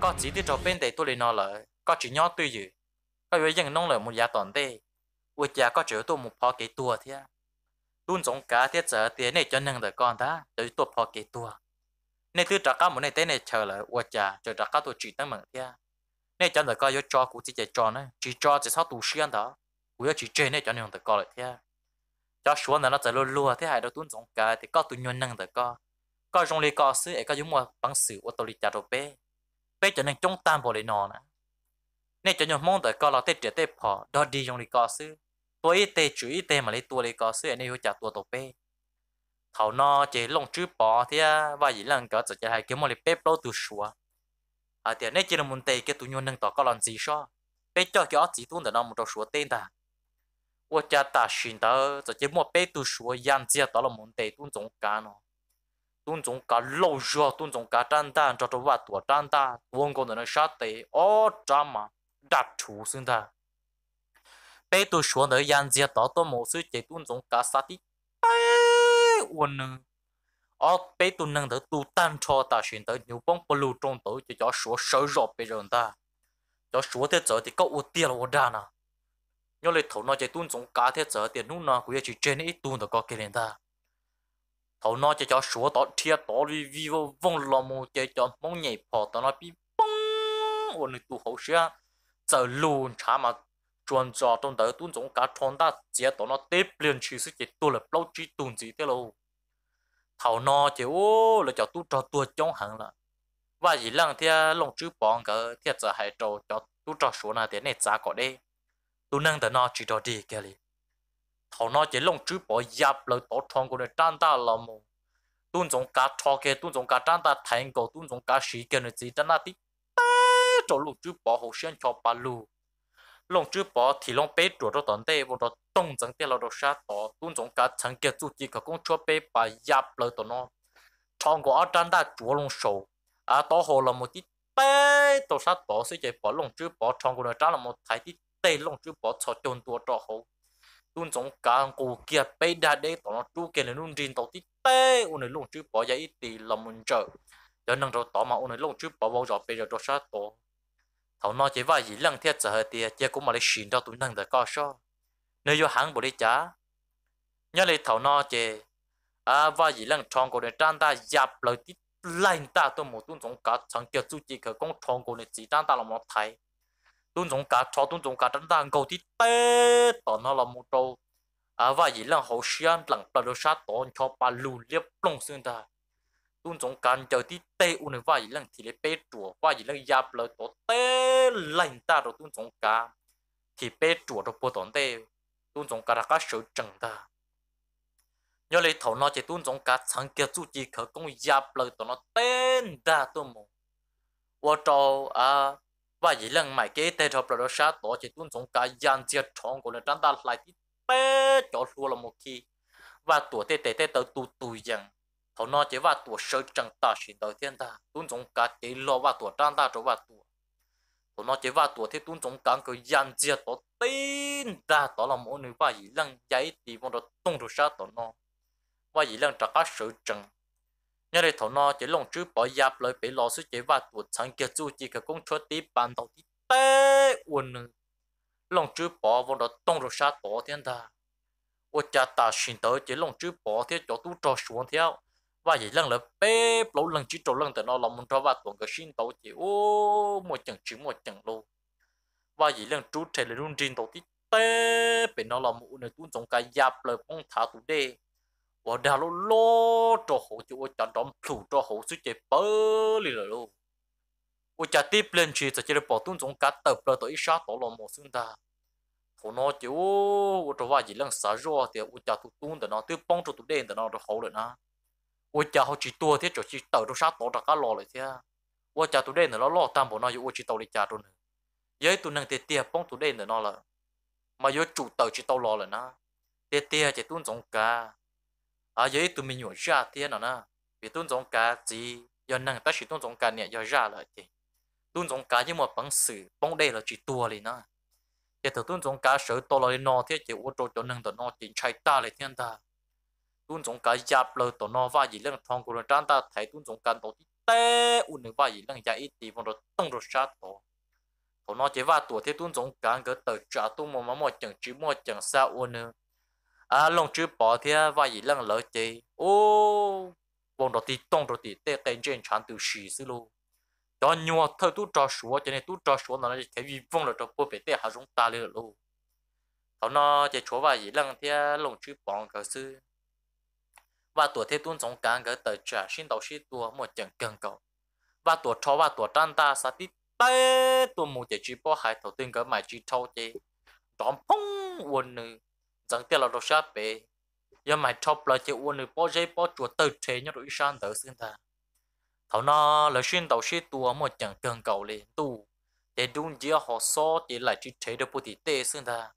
Speaker 1: có chỉ đi trò bên đây tôi lấy nó lại có chỉ nhỏ tôi gì có với dân nông là một giá toàn đây u cha có chỉ tôi một phò cái tua thế luôn giống cá thiết giờ thì này cho nâng đời con ta tới tôi phò cái tua nên từ trả cá một này thế này chờ là u cha chờ trả cá tôi chỉ tăng mừng thế nên cho đời con yo cho cũng chỉ chạy cho nữa chỉ cho chỉ sau tù xuyên đó cũng chỉ chơi này cho nâng đời con lại thế cho xuống là nó sẽ luôn luôn thế hại đầu tuấn giống cái thì có tuấn nhuận năng được có có trong lý có sự ấy có dùng mua bằng sự ô tô lịch trả đồ bé bé cho nên trong tam bộ lấy nó nè nên cho nhóm mong tới có là tết trẻ tết phò đó đi trong lý có sự tôi ít tê chủ ít tê mà lấy tua lấy có sự ấy nên trả tua tổ bé thảo nó chỉ lông chữ bỏ thì à, và gì lần có chỉ hai kiếm một lấy bé lâu từ xua à thì à, nên chỉ là muốn tê cái tuấn nhuận năng tỏ có làm gì sao bé cho cái ớt chỉ tuấn để nó một trò xua tên ta 我家大训到直接莫被读书样子到了门地都总干了，都总干老热，都总干长大，找着娃多长大，我个人啥的哦，咋嘛大畜生的，被读书的样子到到某些地都总干啥的，哎，我呢，哦，被读能的都单超大训到牛帮不露中头就叫说手弱别人的，要说的走的够我爹了我渣呢。nhớ lấy thầu nó chạy tuôn giống cá thế giờ tiền nút nó cũng chỉ trên ít tuôn được có cái nền ta thầu nó chạy cho số tỏ thiệt tỏ vì vì vô vong lòng mù chạy cho mong nhảy bỏ tao nó bị bông ổn tụ hậu xe giờ luôn chả mà chuẩn cho trong tới tuôn giống cá tròn ta chỉ tỏ nó tiếp liền chỉ sức chạy tuôn là lâu chỉ tuôn gì thế lâu thầu nó chạy ô là cho tuôn cho tuôn trong hàng là và gì lăng thì lòng chữ bóng cái thiệt giờ hãy trâu cho tuôn cho số nào thế này giá có đây tôi nâng tới nó chỉ đó đi cái gì thầu nó chỉ lông chú bỏ dập lời tổ thong của nó trang ta là mù tuôn giống cá cho cái tuôn giống cá trang ta thành cầu tuôn giống cá sĩ cái này gì ta na tí cho lông chú bỏ hồ sen cho bà lù lông chú bỏ thì lông bé chuột đó tận đây vô đó tông chẳng tiếc là đó sát tổ tuôn giống cá chẳng kia chú chỉ cả con chúa bé bà dập lời tổ nó thong của trang ta chúa lông sầu à tổ hồ là một tí bé tổ sát tổ sẽ chạy bỏ lông chú bỏ thong của nó trang là một thái tí tây long chú bỏ cho chôn tua cho hậu luôn giống cả cụ kia bây đã để tao nó chú kia luôn riêng tao tí tê ôn này long chú bỏ ra ít tí là muốn chờ giờ năng rồi tao mà ôn này long chú bỏ bao giờ bây giờ cho sát tổ thảo nó chỉ vài gì lăng thiết giờ hơi tiệt chỉ cũng mà lấy xin cho tụi năng giờ có sao nếu vô hàng bộ đi trả nhớ lấy thảo nó chỉ à vài gì lăng trong cổ để trang ta dập lời tí lạnh ta tôi một tuần giống cả thằng kia chú chỉ cái con trong cổ này chỉ trang ta là một thầy tuân trọng cả cho tuân trọng cả trấn đang cầu thì tê tỏ nó là một câu à và gì là hậu xuyên lặng bà đồ sát tổn cho ba lù liếp lông xuyên ta tuân trọng cả chờ thì tê u này và gì là thì lấy bê chùa và gì là giáp lời tổ tê lành ta rồi tuân trọng cả thì bê chùa rồi bộ tổn tê tuân trọng cả là các sự trần ta nhớ lấy thầu nó chỉ tuân trọng cả sáng kia chú chỉ khởi công giáp lời tổ nó tên ta tôi mù và trò à và dĩ lần mày kế tê hợp là đó sát tổ chỉ tuân sống cả dàn diệt trong của lần trang ta lại thì tê cho xua là một khi và tổ tê tê tê tớ tu tu dần thầu nó chỉ và tổ sơ trang ta xin đầu tiên ta tuân sống cả cái lo và tổ trang ta chỗ và tổ thầu nó chỉ và tổ thế tuân sống cả cái dàn diệt tổ tin ta tổ là một người và dĩ lần giấy thì bọn đó tung được sát tổ nó và dĩ lần trả các sự trang nhà đây thầu nó chỉ lòng chữ bỏ giáp lại bị lò sư chế vạt tụt sáng kia chú chỉ cả công chúa tí bàn đầu tí tê uồn lòng chữ bỏ vào đó tông rồi sát bỏ thiên ta ô cha ta xin tới chỉ lòng chữ bỏ thế cho tu cho xuống theo và vậy lần là bê lỗ lần chỉ cho lần từ nó lòng muốn cho vạt tuần cái xin tàu chỉ ô một chân chỉ một chân lô và vậy lần chú trẻ là luôn trên đầu tí tê bị nó lòng muốn để tu trong cái giáp lại phong thả tu đê 我打了老多好就我讲讲普多好直接玻璃了喽。我家地不能去，直接的保盾总干得不了，一下到了陌生的。可能就我这话一两啥弱的，我家都懂的呢，都帮助都练的呢，都好了呢。我家好几多的就是到都啥到这个老了的，我家都练的了老淡薄呢，有我去到你家中呢，也都能得点帮助练的呢了，没有主导去到老了呢，得点就懂总干。à vậy tụi mình nhổ ra tiền nữa vì tuân giống cá gì giờ năng ta chỉ tuân giống cá nè giờ ra lại thì tuân giống cá như một bằng sự bóng đây là chỉ tua liền nữa giờ thử tuân giống cá sợ to lại nó thì chỉ ô tô cho năng tụi nó chỉ chạy ta lại thiên ta tuân giống cá giáp lơ tụi nó va gì lên thằng của trang ta thấy tuân giống cá tổ tí té u nữa va gì lên giá ít thì vòng rồi tăng rồi sát tổ tụi nó chỉ va tuổi thế tuân giống cá cái tờ trả tuân mà mà một chẳng chỉ một chẳng sao u nữa à lòng chữ bỏ thì à, vài gì lần lỡ chị ô vòng đầu tiên tông đầu tiên tê cái trên chán từ xì xí luôn cho nhiều thơ tu trò số cho nên tu trò số nó là cái vi vong là trò bộ bể tê hà xuống ta lừa luôn thọ nó chỉ chỗ à, và gì lần thì lòng chữ bỏ cái sư và tuổi thế tuôn sống càng cái tờ trả xin đầu xin tua một trận cần cầu và tuổi chó và tuổi tan ta sa đi tay tôi một chỉ chỉ bỏ hai thầu tiên cái mày chỉ thâu chế đón phong quân nữ chẳng tiếc là đồ sát bể giờ mày chọc là chịu uốn bao dây bao chuột từ thế nhớ đối san tới xin ta thảo nó là xuyên tàu xuyên tua một chẳng cần cầu liền tu để đúng giờ họ so để lại chỉ thế được bút thì tê xin ta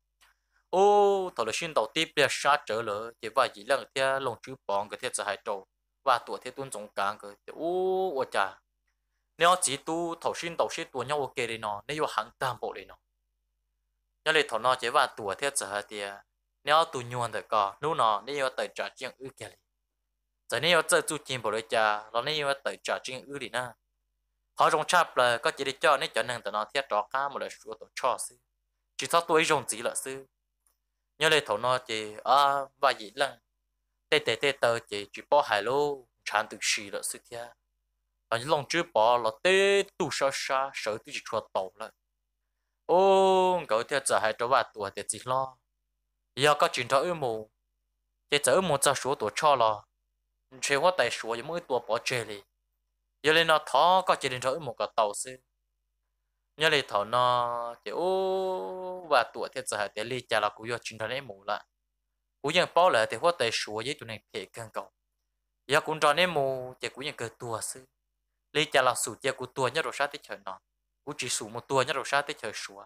Speaker 1: ô thảo là xuyên tàu tiếp là sát trở lỡ chỉ vài gì lần theo lồng chữ bóng cái thiết sẽ hai trâu và tuổi thế tuân trọng càng cái ô ô cha, nếu chỉ tu thảo xuyên tàu xuyên tua nhau ok đi nó nếu hàng tam bộ đi nó nhớ lại thảo nó chỉ vài tuổi thiết sẽ hai tiền nếu tụ nhuận thì có lúc nọ nếu tới trả chuyện ư kia đi giờ nếu chơi tu chim bộ đôi cha nó nếu tới trả chuyện ư đi na họ trong chạp là có chỉ để cho nên cho nên tụi nó thiết trò cá một là số tổ cho sư chỉ thọ tuổi rồng chỉ là sư nhớ lấy thầu nó chỉ à và gì lần tê tê tê tờ chỉ chỉ bỏ hải lô chán được gì là sư kia và những lòng chưa bỏ là tê tu sa sa sợ tự chỉ cho tàu lại ô cậu theo giờ hai trò bà tuổi thì chỉ lo giờ có chuyện cho ư mù thì chở một cho số tổ cho lo chơi hoa tài số giống mỗi tổ bỏ chơi đi giờ lên nó thó có chuyện cho ư mù cả tàu xí nhớ lấy thọ nó chỉ ô và tuổi thiệt giờ để lấy trả là cũng do chuyện cho nên mù lại cũng nhận bao lại thì hoa tài số với tụi này thiệt càng cầu giờ cũng cho nên mù chỉ cũng nhận cái tua xí lấy trả là số chỉ của tua nhớ rồi sao thì trời nó cũng chỉ số một tua nhớ rồi sao thì trời số,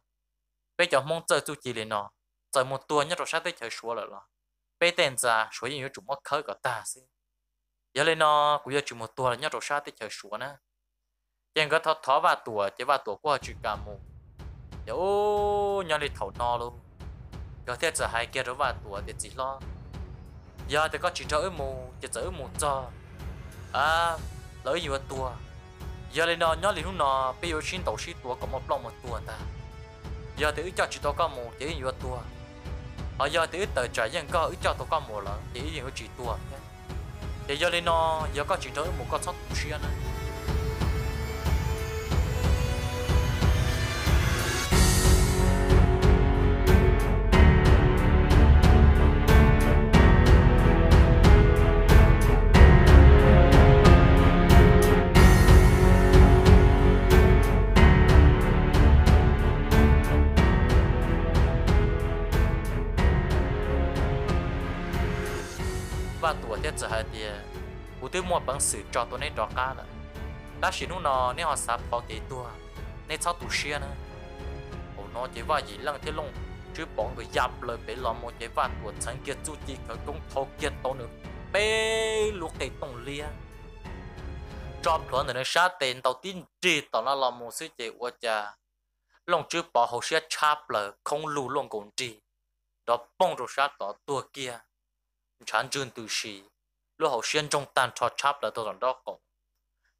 Speaker 1: bây giờ mong chờ chú chỉ lên nó 在么多年多少都就说了了，被等着说因为这么可个大些，原来呢，古要这么多了，年多少都就说呢，见个他他把多，这把多过去干么？有年里头闹喽，有天子还给着把多的几了，要这个去找一亩，就找一亩找，啊，老以为多，原来呢，年里头呢，被有心都是多，干么不那么多的，要得一家知道干么，也有多。ở giờ thì ít tới trái dân có ít cho tôi có một lần thì ít gì có chỉ tua à? thế giờ lên nó giờ có chỉ tới một con sót chuyện này tôi mua bằng sự cho tôi nên đó cả là đã xin nó nên họ sắp bỏ cái tua nên sao tụ xia nữa ồ nó chỉ vào gì lăng thế long chứ bọn người dập lời bể lò một cái vạn của chẳng kia chú chỉ khởi công thâu kia tao nữa bê luộc cái tông lia cho bọn người sát tiền tàu tin trì tàu nó lò một sự chế của cha lòng chứ bỏ hồ xe chạp lờ không lù lòng cũng trì đó bông rồi sát tỏ tua kia chẳng chừng từ xì lúc học xuyên trong tan trò chắp là tôi còn đó cổ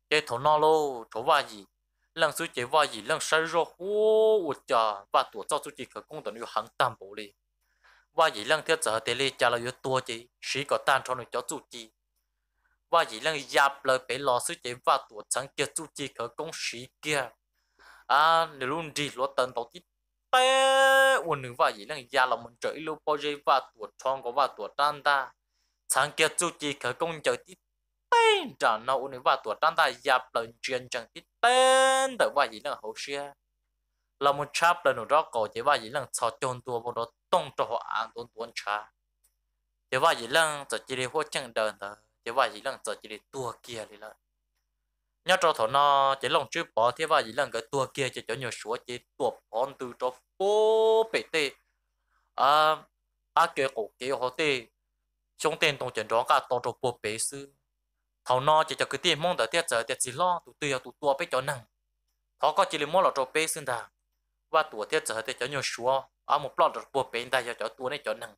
Speaker 1: cái thổ nó lô thổ va gì lần suy chế va gì lần sai rồi hô ụt chờ và tuổi cho suy chế khởi công tận yêu hàng tam bộ đi và gì lần thiết giờ tế li trả lời tua chỉ sĩ có tan cho nó cho chủ chỉ, và gì lần giáp lời bị lò suy chế và tuổi chẳng kia chủ chỉ khởi công sĩ kia à nếu luôn đi luôn tận tổ chức bé uốn nữ và gì lần già là mình trời lúc bao giờ và tổ tròn có và tổ tan ta sáng kia chú chỉ khởi công chờ tí tên trả nậu nếu và tuổi tan tài dạp lần truyền chẳng tí tên đợi và gì là hậu xia là một chap lần đó cổ chế và gì là cho chôn tua bộ đó tông cho họ ăn tuôn tuôn cha chế và gì là cho chỉ để hỗ chẳng đơn đó chế và gì là cho chỉ để tua kia đi là nhớ cho thọ nó chế lòng chưa bỏ thế và gì là cái tua kia chế cho nhiều số chế tua bón từ cho phố bể tê à à kia cổ kia họ tê chúng tên tông chuyện đó cả tông trộn bộ bể sư thầu nó chỉ cho cái tiền mong đợi tiết giờ tiết gì lo tụ tiêu tụ tua bế cho năng thọ có chỉ là mong là trộn bể sư đà và tụ tiết giờ tiết cho nhiều xua ở một lọ trộn bộ bể đa cho cho tua này cho năng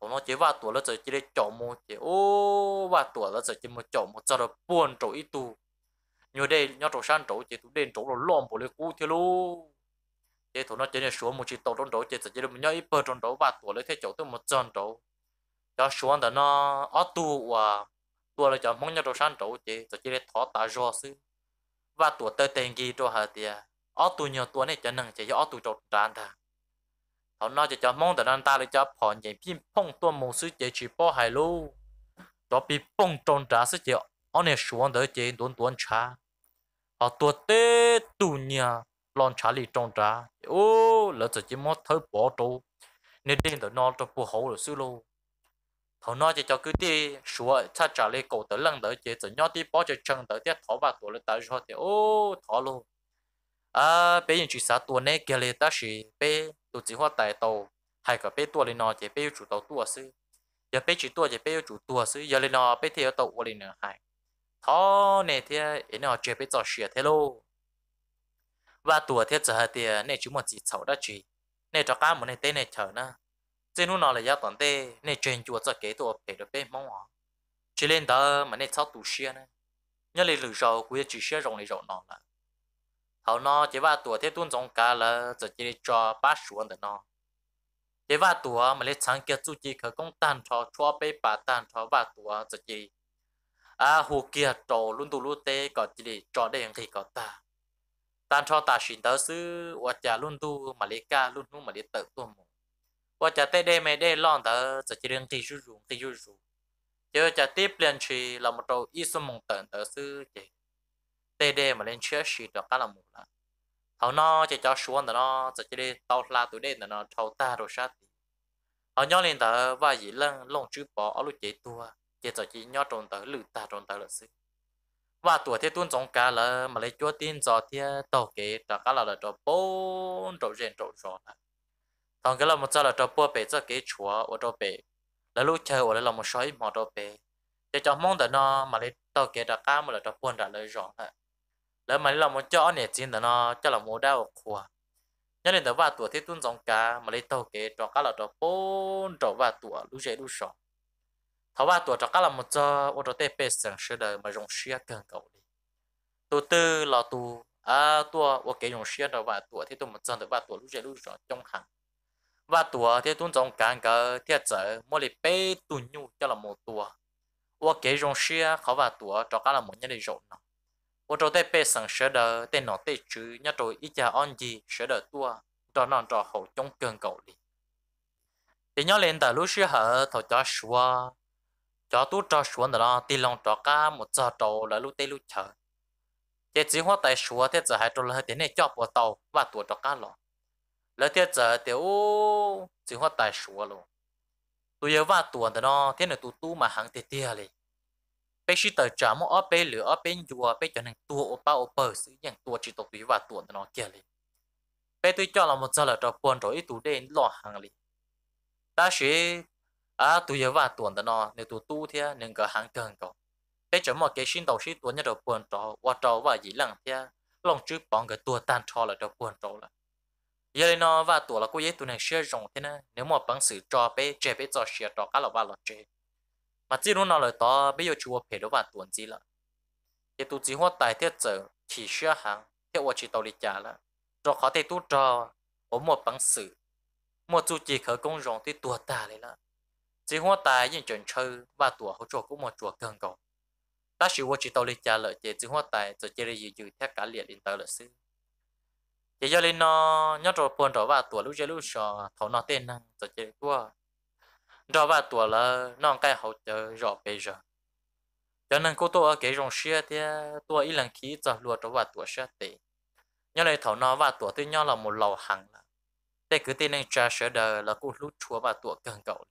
Speaker 1: thầu nó chỉ và tụ là giờ chỉ để chỗ một chỉ ô và tụ là giờ chỉ một chỗ một giờ là buồn chỗ ít tu, nhiều đây nhau chỗ sang chỗ chỉ tụ đền chỗ rồi lom bộ lấy cũ thế luôn thế thầu nó chỉ là xua một chỉ tàu trộn chỗ chỉ giờ chỉ là một nhau ít bơ trộn chỗ và tụ lấy thế chỗ tôi một chân chỗ cho xuống đó nó ở tu và tu là cho mong nhớ đồ sáng trổ chứ cho chỉ thọ tạ do sư và tu tới tiền gì cho hả thì ở tu nhiều tu này cho nâng chỉ ở tu trổ tràn thà họ nói cho cho mong đó nên ta là cho họ nhảy phim phong tu một sư chỉ chỉ bỏ hài lô cho bị phong tròn trả sư chỉ ở này xuống đó chỉ tuấn tuấn trà họ tu tới tu nhiều lon trà lì tròn trả ô lỡ là chỉ mất thở bỏ trâu nên đến đó nó cho phù hộ rồi sư lô thọ nó chỉ cho cứ đi sửa cha trả lại cổ tới lần tới chỉ chỉ nhau đi bỏ cho chân tới tiếp thọ bạc tuổi tới cho thì ô thọ luôn à bây giờ chỉ sát tuổi này kia là ta chỉ bây tụi chỉ hoa tài tàu hay cả bây tuổi lên nó chỉ bây chủ tàu tuổi sư giờ bây chỉ tuổi chỉ bây chủ tuổi sư giờ lên nó bây theo tàu lên nữa hay thọ này thì ấy nó chỉ bây cho sửa thế luôn và tuổi thì giờ thì này chúng một chỉ xấu đó chỉ này cho cá một này tên này chờ nữa thế nó nói là giá toàn tê nên chuyện chuột cho kế tổ bể được bể mong à chỉ lên đó mà nên sáu tủ xe này nhớ lấy lửa dầu của chỉ xe rồng này rồng nọ. là thảo nó chỉ ba tuổi thế tuôn giống cá là chỉ chỉ cho ba xuống được nọ. chỉ ba tuổi mà lấy sáng kia chú chỉ khởi công tan cho cho bể bà tàn cho ba tuổi chỉ à hồ kia trổ luôn tụ luôn té, có chỉ cho đây thì có ta tàn cho ta xin tới sư hoặc cha luôn tu mà lấy ca luôn nu mà lấy tự tu mù ว่าจะเตะได้ไม่ได้ลองแต่จะเรื่องที่รู้รู้ที่รู้รู้เจอจะตีเปลี่ยนชีเรามาตัวอีสมองเตินแต่ซื้อเจเตะได้มาเล่นเชื่อชีตัวก็ละมุละเขาเนาะจะจะชวนแต่เนาะจะจะได้เตาลาตัวเด่นแต่เนาะเท่าตาโรชาติเขาย้อนเล่นแต่ว่าอีเรื่องลงชื่อปอเอาลูกเจตัวเจจะจีย้อนตรงแต่หรือตาตรงแต่ละซื้อว่าตัวที่ตุ้นสงการเลยมาเลยจ้วตีนจอเที่ยวโตเกะแต่ก็เราเลยจะป้นโดเรนโดรอนะ còn ờ, cái là một giờ là trò bùa bể cho cái chúa ở trò bể là lúc chơi ở là một số ít một trò bể để cho mong đợi nó mà lấy tao cái đặc cá mà là trò buồn đã lấy rõ hả là mà là một chỗ này chính là nó cho là một đau khua nhất là vào tuổi thế tuân giống cá mà lấy tao cái trò cá là trò bốn trò vào tuổi lúc dễ lúc rõ thảo vào tuổi trò cá là một chỗ, ở trò tê bể sẵn sơ đời mà dùng xia cần cầu đi tôi tư là tôi, à tôi, ở dùng xia trò vào tuổi thế tuân một giờ trò vào tuổi lúc dễ lúc rõ trong hàng và tua thì tuân trọng càng cả thì giờ mỗi lần bé tuân nhu cho là một tua và cái rong xia khó và tua cho cả là một nhân đi rộn nào và cho tới bé sẵn sửa đờ tên nó tới chứ nhớ rồi ít cha on gì sửa đờ tua cho nó cho hậu trong cường cầu đi thì nhớ lên từ lúc xưa hở thọ cho xua cho tu cho xua đó thì lòng cho cả một giờ trâu là lúc tới lúc chờ chỉ chỉ hoa tại xua thế giờ hai trâu là thế này cho bộ tàu và tua cho cả lòng แล้วเทียจะเดี๋ยวจึงว่าตายชัวร์ลงตัวเยอะว่าตัวแต่นอเทียนตัวตู้มาหังเตี้ยๆเลยไปชิตจ่ามอ้อไปหรืออ้อเป็นยัวไปจนหนึ่งตัวโอป้าโอเปอร์ซื้ออย่างตัวจิตตกวิว่าตัวแต่นอเตี้ยเลยไปตัวจ่อเราหมดจะเหลือตัวปนตัวไอตัวเด่นหล่อหังเลยตาชีอ่ะตัวเยอะว่าตัวแต่นอในตัวตู้เทียหนึ่งก็หังเกินก่อนไปจมอเกชินตัวชีตัวเนี่ยตัวปนตัวว่าตัวว่ายีหลังเทียลองจื้อปองกับตัวตันทอเลยตัวปนตัวละ giờ đây nó và tuổi là cô ấy tụi này xưa rộng thế nè nếu mà bằng sự cho bé trẻ bé cho xưa cho cá là ba là trẻ mà chỉ lúc nào lời to bây giờ chúa phải đâu và tuần gì là thì tụi chỉ hoa tài thiết giờ chỉ xưa hàng theo hoa chỉ tàu đi trả là cho khó thể tụi cho ốm một bằng sự một chú chỉ khởi công rộng thì tuổi ta đấy là chỉ hoa tài những chuyện chơi và tuổi hỗ trợ cũng một chùa cần cầu ta chỉ hoa chỉ tàu đi trả lợi chỉ hoa tài rồi chơi gì gì theo cả liệt điện tử lợi sư chỉ cho nên nó nhớ rồi buồn rồi và tuổi lúc chơi lúc sò thầu nó tên năng tổ chơi qua rồi và tuổi là nó cái hậu chờ rõ bây giờ cho nên cô tôi ở cái dòng xe thì tôi ít lần khí cho lùa rồi và tuổi xe tệ nhớ lại thầu nó và tuổi tôi nhớ là một lầu hàng là thế cứ tên anh cha sẽ đời là cô lúc chúa và tuổi cần cậu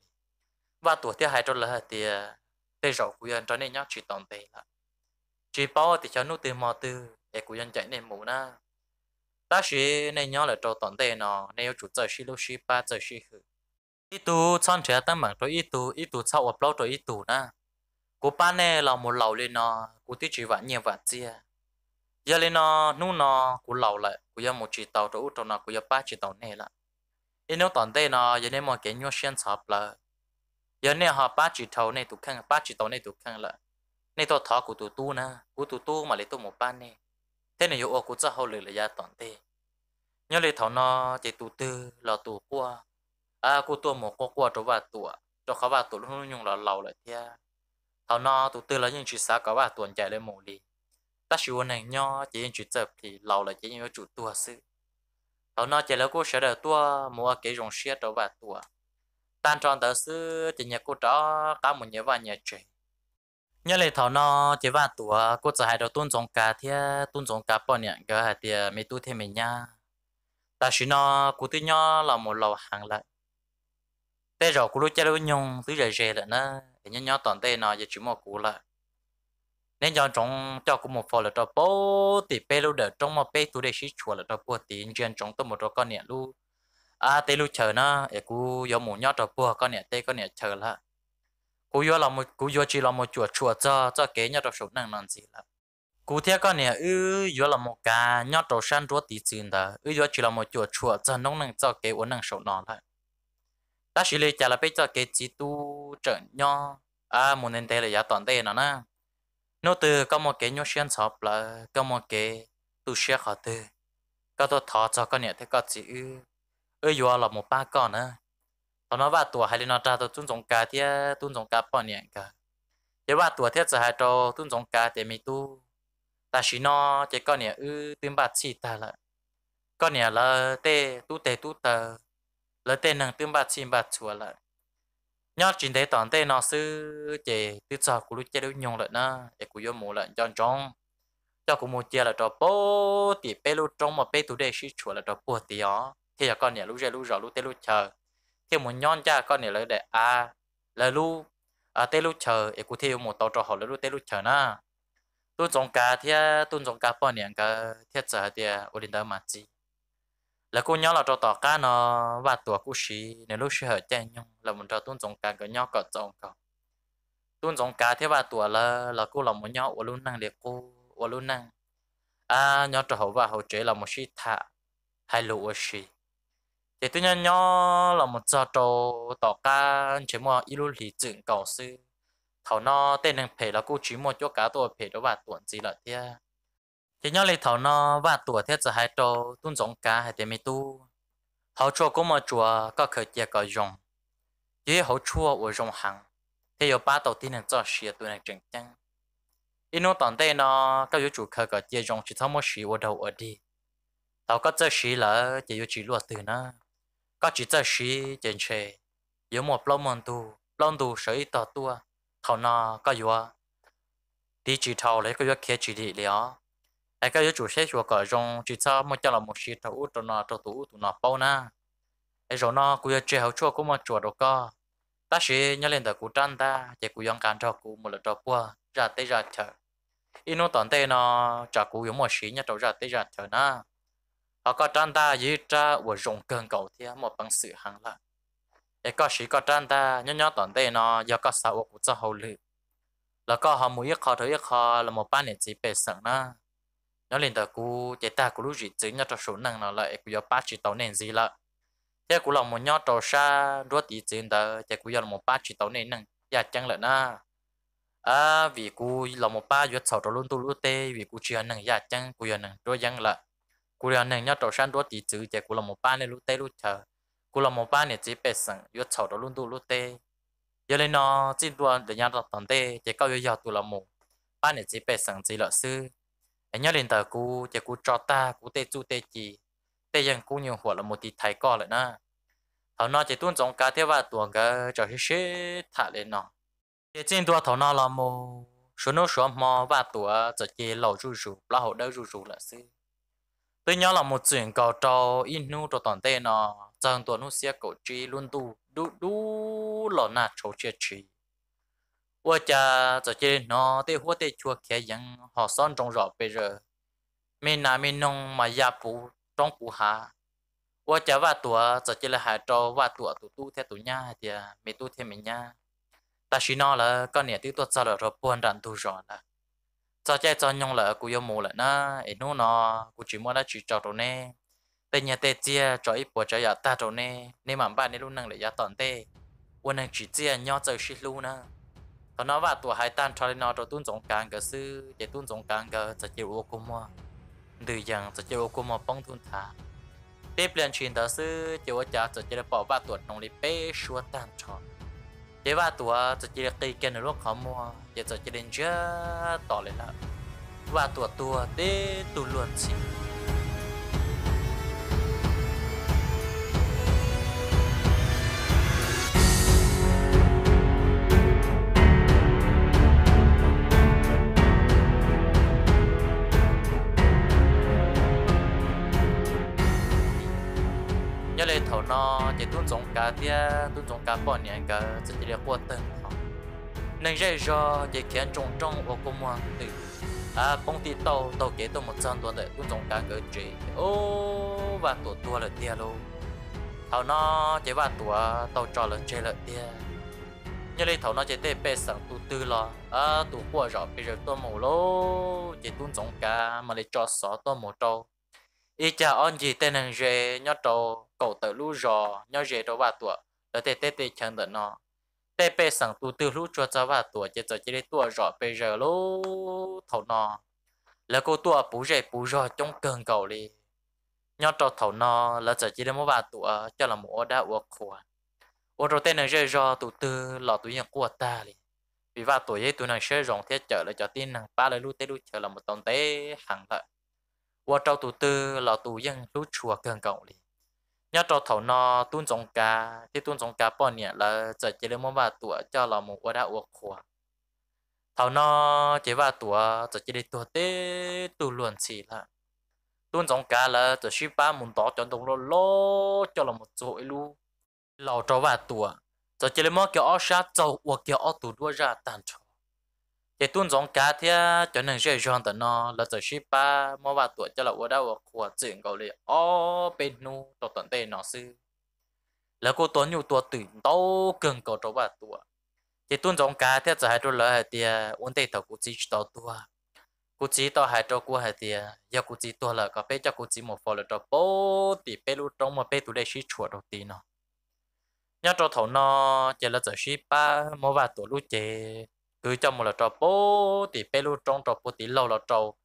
Speaker 1: và tuổi thứ hai trong là thì tê rõ quyền cho nên nhớ chỉ toàn tệ là chỉ bao thì cho nút từ mò từ để quyền chạy nên mũ na ta này nhỏ là trâu tổn tệ nó này chủ giờ sĩ lúc sĩ ba giờ sĩ ít tu chọn trẻ tăng bằng tôi ít tu ít tu sau ập lâu tôi ít tu na cú này là một lầu lên nó cú tí chỉ vạn nhiều vạn chia giờ lên nó nu nó cú lầu lại cú giờ một chỉ tàu trâu trâu nó cú giờ ba chỉ tàu này lại ít nếu tổn tệ giờ nên mọi cái nhau xuyên sập là giờ nên họ ba chỉ tàu này tụ khăn ba chỉ tàu này tụ khăn lại nên tôi thọ của tụ tu na của tụ tu mà lấy tôi một ba này thế này yêu cũng rất hậu lửa là gia toàn thế nhớ lấy thảo nó chạy tu tư là tu qua à cô tu một cô qua chỗ bà tu cho khó bà tu luôn nhung là lầu lại thế thảo nó tu tư là những chuyện xa có bà tuần chạy lên mồ đi ta chịu này nhớ chỉ những chuyện chập thì lầu là chỉ những chủ tua sự thảo nó chạy là cô sẽ đợi tu mua cái dòng xe chỗ bà tu tan tròn tờ sư chỉ nhớ cô chó cả một nhớ và nhớ trẻ nhớ lại thảo nó chế vào tuổi, cô giờ hai đầu tuôn giống cá thì tuôn giống cá bọn nhện cái hai tia mấy tu thêm mình nha ta chỉ nó cụ tí nhỏ là một lầu hàng lại tê rồi cụ lúc chơi với nhung thứ rề rề là nó nhớ nhớ toàn tê nó giờ chỉ một cụ lại nên cho trong cho cũng một phần là cho bố thì bé lâu đợt trong mà bé tuổi để xí chùa là cho bố tiền chuyện trong tôi một cho con nhện luôn à tê lúc chờ nó để cụ giống một nhóc cho bố con nhện tê con nhện chờ lại cú yo làm một cú yo chỉ làm một chuột chuột cho cho kế nhau đồ số năng năng gì là cú theo con này ư yo làm một cá nhau đồ san chúa tí chân đó ư yo chỉ làm một chuột chuột cho nông năng cho kế uống năng số năng thôi ta xử lý trả là bây giờ kế chỉ tu chân nhau à muốn nên thế là giá toàn thế nó nè nó từ có một cái nhau xuyên sọp là có một cái tu xe khó từ có tôi thọ cho con này thế có chỉ ư ư yo làm một ba con nữa ตอนนั้นว่าตัวไฮเลนอตาตัวตุ้นสงกาเทียตุ้นสงกาป่อนเนี่ยกะเดี๋ยวว่าตัวเทียจะหายโตตุ้นสงกาแต่มีตู้ตาชินอเจก็เนี่ยอือตึมบาดสีตาละ ก็เนี่ยละเตตู้เตตู้เตอละเตหนังตึมบาดสีบาดชัวละ ยอดจินเตตอนเตนอซื้อเจตึจอกูรู้เจดูยงละนะเอกูยมูละจอนจองเจ้ากูมูเจละจอโปติเปลูจงมาเปตูเดชิชัวละจอปวดตีอ๋อเทียก็เนี่ยรู้เจรู้รอรู้เตรู้เชอ thì một nhon cha con này là để à là lu à tê lu chờ ấy cụ thể một tàu trò họ là lu tê lu chờ na tuôn trọng cả thì à, tuôn giống cá bao nhiêu cá thiết giờ thì à, ổn định đâu mà chi là cô nhau là trò tỏ cá nó và tuổi cô sĩ nếu lúc sĩ hở chạy nhung là một cho tuôn trọng cả cái nhau cọt trọng cọt tuôn trọng cả thì và tuổi là là cô là một nhau ổn luôn năng để cô ổn luôn năng à nhau trò hậu và hậu chế là một sĩ thả hai lũ sĩ thì tôi nhiên nhỏ là một giờ trâu tỏ ca chế mua ilu lý dựng cầu sư thảo nó tên hàng phê là cô chỉ một chỗ cá tuổi phê đó và tuần gì là thế thì nhớ lấy thảo nó và tuổi thế giờ hai trâu tuôn giống cá hai tiền mi tu hậu chùa cũng mà chùa có khởi chia có dùng dưới hậu chùa ở dùng hàng thì có ba đầu tiên là cho xìa tuần hàng chừng chăng inu toàn tây nó có yếu chủ khởi có chia dùng chỉ thao mua xì ở đầu ở đi tao có cho xì là chỉ yếu chỉ luật từ nó các chỉ cho sĩ trên xe yếu một lông mòn tu lông tu sở ý tỏ tua thầu nó có yếu đi chỉ thầu lấy có yếu kia chỉ đi liền, ai có yếu chủ xe chùa cỡ rong chỉ cho một cho là một sĩ thầu út cho nó cho tu tụ nó bao na ai rồi nó cứ yếu chơi hậu chùa cũng một chùa đó co, ta sĩ nhớ lên tới cụ trăn ta chạy cụ yong cản cho cụ một là cho qua ra tới ra chờ ino tante nó trả cụ yếu một sĩ nhớ trâu ra tới ra chờ na họ có trang ta dưới tra của rồng cơn cầu thì một bằng sự hàng là để có sĩ có trang ta nhỏ nhỏ toàn đây nó do có sao của cho hậu lự là có họ mũi khó thứ khó là một ban này chỉ bề sẵn nó nó liền tờ cú chế ta của lúc gì chứ nhau cho số năng nó lại của do ba chỉ tàu nền gì lợ chế của là một nhỏ trầu xa đua tí chín tờ chế của do một ba chỉ tàu nền năng giả chẳng lợn na à vì cú là một ba do sau đó luôn tu lú tê vì cú chưa năng giả chẳng cú giờ năng đua chẳng lợn cú là nè nhớ trâu san đua tí chữ chạy cú là một ba này lúc tê lúc chờ cú là một ba này chỉ bảy sừng yếu chầu đó luôn tu lúc tê giờ lên nó chỉ đua để nhớ đọc tận tê chạy cao yếu yếu tu là một ba này chỉ bảy sừng chỉ lợi sư anh nhớ lên tờ cú chạy cú cho ta cú tê chu tê chỉ tê dân cú nhiều หัว là một tí thái co lại na thảo nó chỉ tuôn giống cá thế và tuồng cái trở hết hết thả lên nó chỉ trên tua thảo nó là một số nó số mò và tua chỉ lâu rủ rủ lão hậu đỡ rủ rủ là xí tôi nhớ là một chuyện cầu cho in nu trò toàn tê nó chẳng tuần nu xe cổ chi luôn tu đu đu lò nà chỗ chia chi ua cha cho chơi nó tê hua tê chua kia yang họ son trong rõ bây giờ mình nà mình nông mà ya phụ trong phụ hà ua cha và tuổi cho chơi là hai trò và tuổi tu tu theo tu nha thì à, mình tu theo mình nha ta chỉ nói là con nhà tí tuột sao là rồi buồn đàn tu rõ là cho chơi cho nhung là cú yêu mù là na, ít nô nó cú chỉ muốn nó chỉ cho đồ nè tên nhà tê chia cho ít bộ cho giờ ta đồ nè nên mà bạn nên luôn năng lại giờ toàn tê quân năng chỉ chia nhau chơi shit luôn na, thọ nó và tuổi hai tan cho nên nó đồ tuôn giống càng cơ sư để tuân trọng càng cơ sẽ chịu ô cú mua từ rằng sẽ chịu ô cú mua bông tuôn thả tiếp liền truyền tới sư chịu ô cha sẽ chịu bỏ ba tuổi nông lý bê xua tan cho để ba tuổi sẽ chịu kỳ kênh được lúc khó mua giờ cho cho đến giờ tỏ lên là và tua tua để tu luôn xí nhớ lên thầu nó chỉ tuôn giống cả tia tuôn giống cả bọn nhện cá chỉ để qua từng nên rơi cho dễ khiến trong trong và cô mua từ à bông thì tàu tàu kế tàu một trăm tuần để cũng trong cả cái chế ô và tổ tua là tia luôn à? thảo nó chế và tổ tàu trò là chế là tia như lấy thảo nó chế để bê sang tu tư lo à tu qua rõ bây giờ tôi mù lô chế tuôn trong cả mà lấy cho sọ tôi mù trâu ý cha ông gì tên hàng rề nhớ trâu cầu tự lú rò nhớ rề đó và tổ là tê tê tê chân đợt nó tê bê sẵn tư lũ cho cháu và tuổi chế cho chế đi tuổi rõ bây giờ lũ thầu nọ là cô tuổi bú rể bú rõ trong cơn cầu đi nhau trò thầu nọ là giờ chế đi bà tuổi cho là mua đã uống khua uống rồi này rơi rõ tu tư lọ tuổi nhận của ta đi vì vậy tuổi ấy tuổi này sẽ rộng thế chở là cho tin nàng ba lời lũ tê lũ chở là một tổng tế hàng lợi uống trâu tu tư lọ tuổi dân lũ chùa cơn cầu đi nhớ cho thầu nọ tuôn trọng cả, thì tuôn trọng cả bao nhỉ là giờ chỉ được một vài tuổi cho là một quả đã uống khóa thầu nọ, chỉ vài tuổi giờ chỉ được tuổi tê tu luận chỉ là tuôn trọng cả, là giờ suy ba muốn đó cho đồng lô lô cho là một chỗ lu lầu cho vài tuổi giờ chỉ được một kiểu ở sát dầu hoặc kiểu ở tu đua ra tàn trộn cái tuân giống cá thì à, cho nên sẽ chọn tận nó là giờ ship ba mua ba tuổi cho là ở đâu của chuyện cầu liền. ô bên nu cho tận đây nó sư là cô tuấn nhiều tuổi tuổi, đâu cường cầu cho ba tuổi cái tuân giống cá thì sẽ à, hai tuổi là hai tia uốn tay tàu cũng chỉ tàu tuổi cú chỉ tàu hai đôi của hai tia giờ cú chỉ tuổi là có bé cho cú chỉ một phần là cho bố thì bé lúc trong mà bé tuổi đây ship chuột đầu tiên nó nhớ cho thầu nó chỉ là giờ ship ba mua ba tuổi lúc chơi cứ trong một là trò bố thì bé lu trong trò bố thì lâu là trâu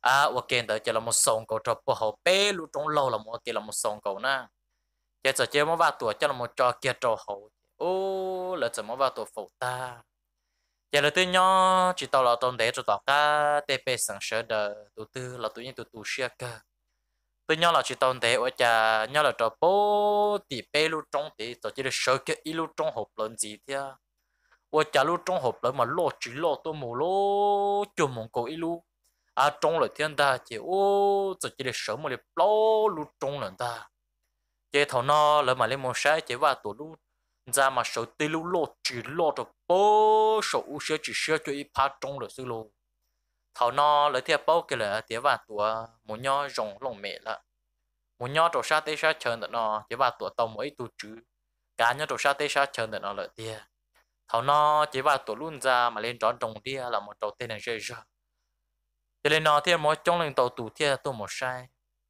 Speaker 1: à ok đó chỉ là một sòng cầu trò bố hậu bé lu trong lâu là một thì là một sòng cầu na chỉ sợ chơi một vài tuổi cho là một trò kia trò hậu ô là sợ một vài tuổi phụ ta giờ là tôi nhỏ chỉ tao là tao để cho tao cả tp sáng sớm đờ tụ tư là tụi nhiên tụ tụ xe cơ tôi nhỏ là chỉ tao để ở nhà nhỏ là trò bố thì bé lu trong thì tao chỉ là sợ cái ilu trong hộp lớn gì thế 我假如中学了嘛，落只落多么咯，就蒙古一路啊，中了天的就哦，自己的什么的老路中了的，这头呢，了嘛那么晒这话多路，咱嘛手对路落只落着包手无些只些就一趴中了是喽，头呢，了天包给了这话多，么鸟容弄没了，么鸟着啥对啥穿的呢，这话多到么一肚子，干鸟着啥对啥穿的呢了天。thảo nó chỉ vào tổ luôn ra mà lên tròn trồng đi là một trâu tên là rơi ra cho nên nó thì mỗi trong lên tàu tủ thì tôi một sai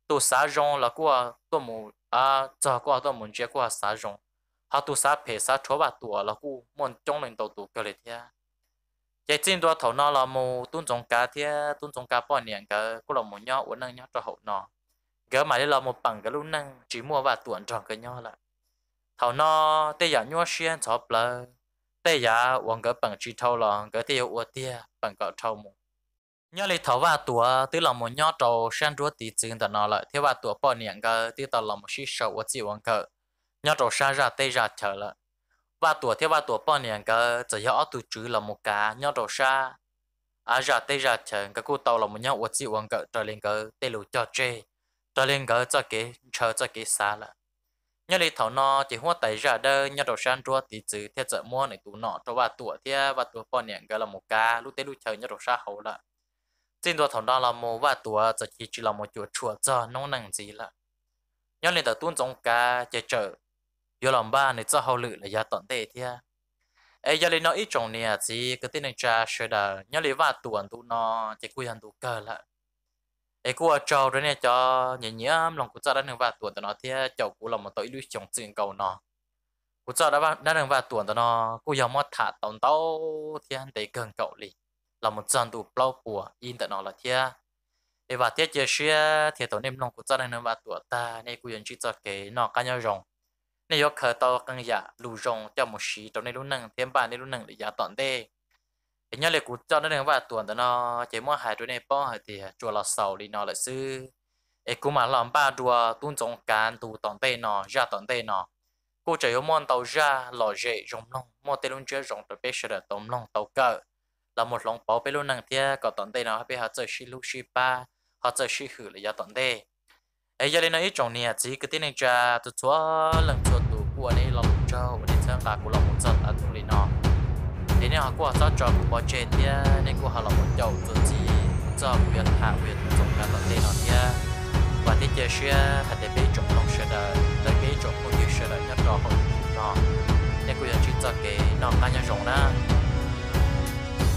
Speaker 1: tổ xá rong là của tôi một à cho của tôi một chơi của xá rong họ tổ xá phe xá chúa bà tổ là của muốn trong lên tàu tủ cái này thì à. cái chính đó thảo nó là một tuân trọng cá thì à, tuân trọng cá bao nhiêu cái cũng là một nhau uống năng nhau cho hậu nó cái mà đây là một bằng cái lúc năng chỉ mua và tuần tròn cái nhau lại thảo nó tây giả nhau xuyên chọc lời tê giá uống cái bằng chi thâu là cái tiêu uống tia bằng cái thâu mù nhớ lấy thâu vào tuổi tức là một nhớ trâu sang chúa tí chừng tận nó lại theo vào tuổi bỏ niệm cái tức là một sĩ sầu uống chỉ uống cỡ nhớ trâu sang ra tê ra chờ lại và tuổi theo vào tuổi bỏ niệm cái chỉ rõ tụ chữ là một cá nhớ trâu sang à ra tê ra chờ cái cô tàu là một nhớ uống chỉ uống cỡ trở lên cái tê lù cho chê trở lên cái cho cái chờ cho cái xa lại nhớ đi thảo nọ chỉ hoa tài ra đơ nhớ đầu san rua thì chữ theo chợ mua này tụ nọ cho bà tuổi thế và tuổi bọn nhện gọi là một ca lúc tới lúc chờ nhớ đầu sa hậu là xin đồ thảo đó là một và tuổi giờ chỉ chỉ là một chuột chuột giờ nông nặng gì là nhớ lên tờ tuôn giống ca chờ chờ giờ làm ba này cho hậu lự là gia tận tệ thea ấy giờ lên nó ít trồng nè gì cứ tin anh cha sơ đờ nhớ lên bà tuổi tụ nó chỉ quy hàng tụ cờ là ấy của trâu rồi nè cho nhẹ nhẹ lòng của cho đã đường vào tuần tao nó thì à, chậu của lòng một tội lưu chồng chuyện cầu nó của cho đã đã đường vào tuần tao nó của dòng mót thả tổng tao thì anh thấy gần cậu lì lòng một trận tụ bao của in tao nó là thì và tiết chế xia thì tao nên lòng của cho đang đường vào tuần ta nên của dân chỉ cho cái nó cá nhau rồng nên do khởi tao lù rồng cho một xí tao nên lúc nâng thêm ba nên lúc nâng để giả toàn đây nhớ lại của cho nên là tuần đó nó chỉ mua hai đôi này bỏ hai thì chùa là sầu đi nó lại sư ấy cũng mà làm ba đùa tuôn trọng cán tu tòn tê nó ra tòn tê nó cô chỉ có món tàu ra lò dễ rồng long mua tê luôn chưa rồng tàu bê sờ tôm long tàu cờ là một lòng bao bê luôn năng thia có tòn tê nó bị họ chơi xí lu xí ba họ chơi xí hử là do tòn tê ấy giờ nó nói trồng nè chỉ cái tin này cha tụi chúa lần chúa tụ của này lòng châu để xem là của lòng một giọt ăn tụi nó thế nên họ qua cho trò của bỏ trên thì nên của họ là một dầu tự chỉ cho việc hạ việc dùng là lợi lên nó và thế giờ sẽ hạt để bế trộm lòng sẽ đợi tới bế trộm cũng như nhất rồi nó nên của giờ chỉ cho cái nó cá nhân rộng đó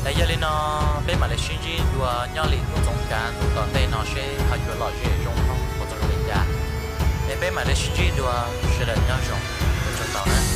Speaker 1: lấy giờ lên nó bên mà lấy sinh chi đùa của dùng cả đủ tận đây nó sẽ hơi vừa lợi dễ trong không của tôi lên ra để bên mà lấy sinh chi đùa sẽ đợi nhau rộng của chúng ta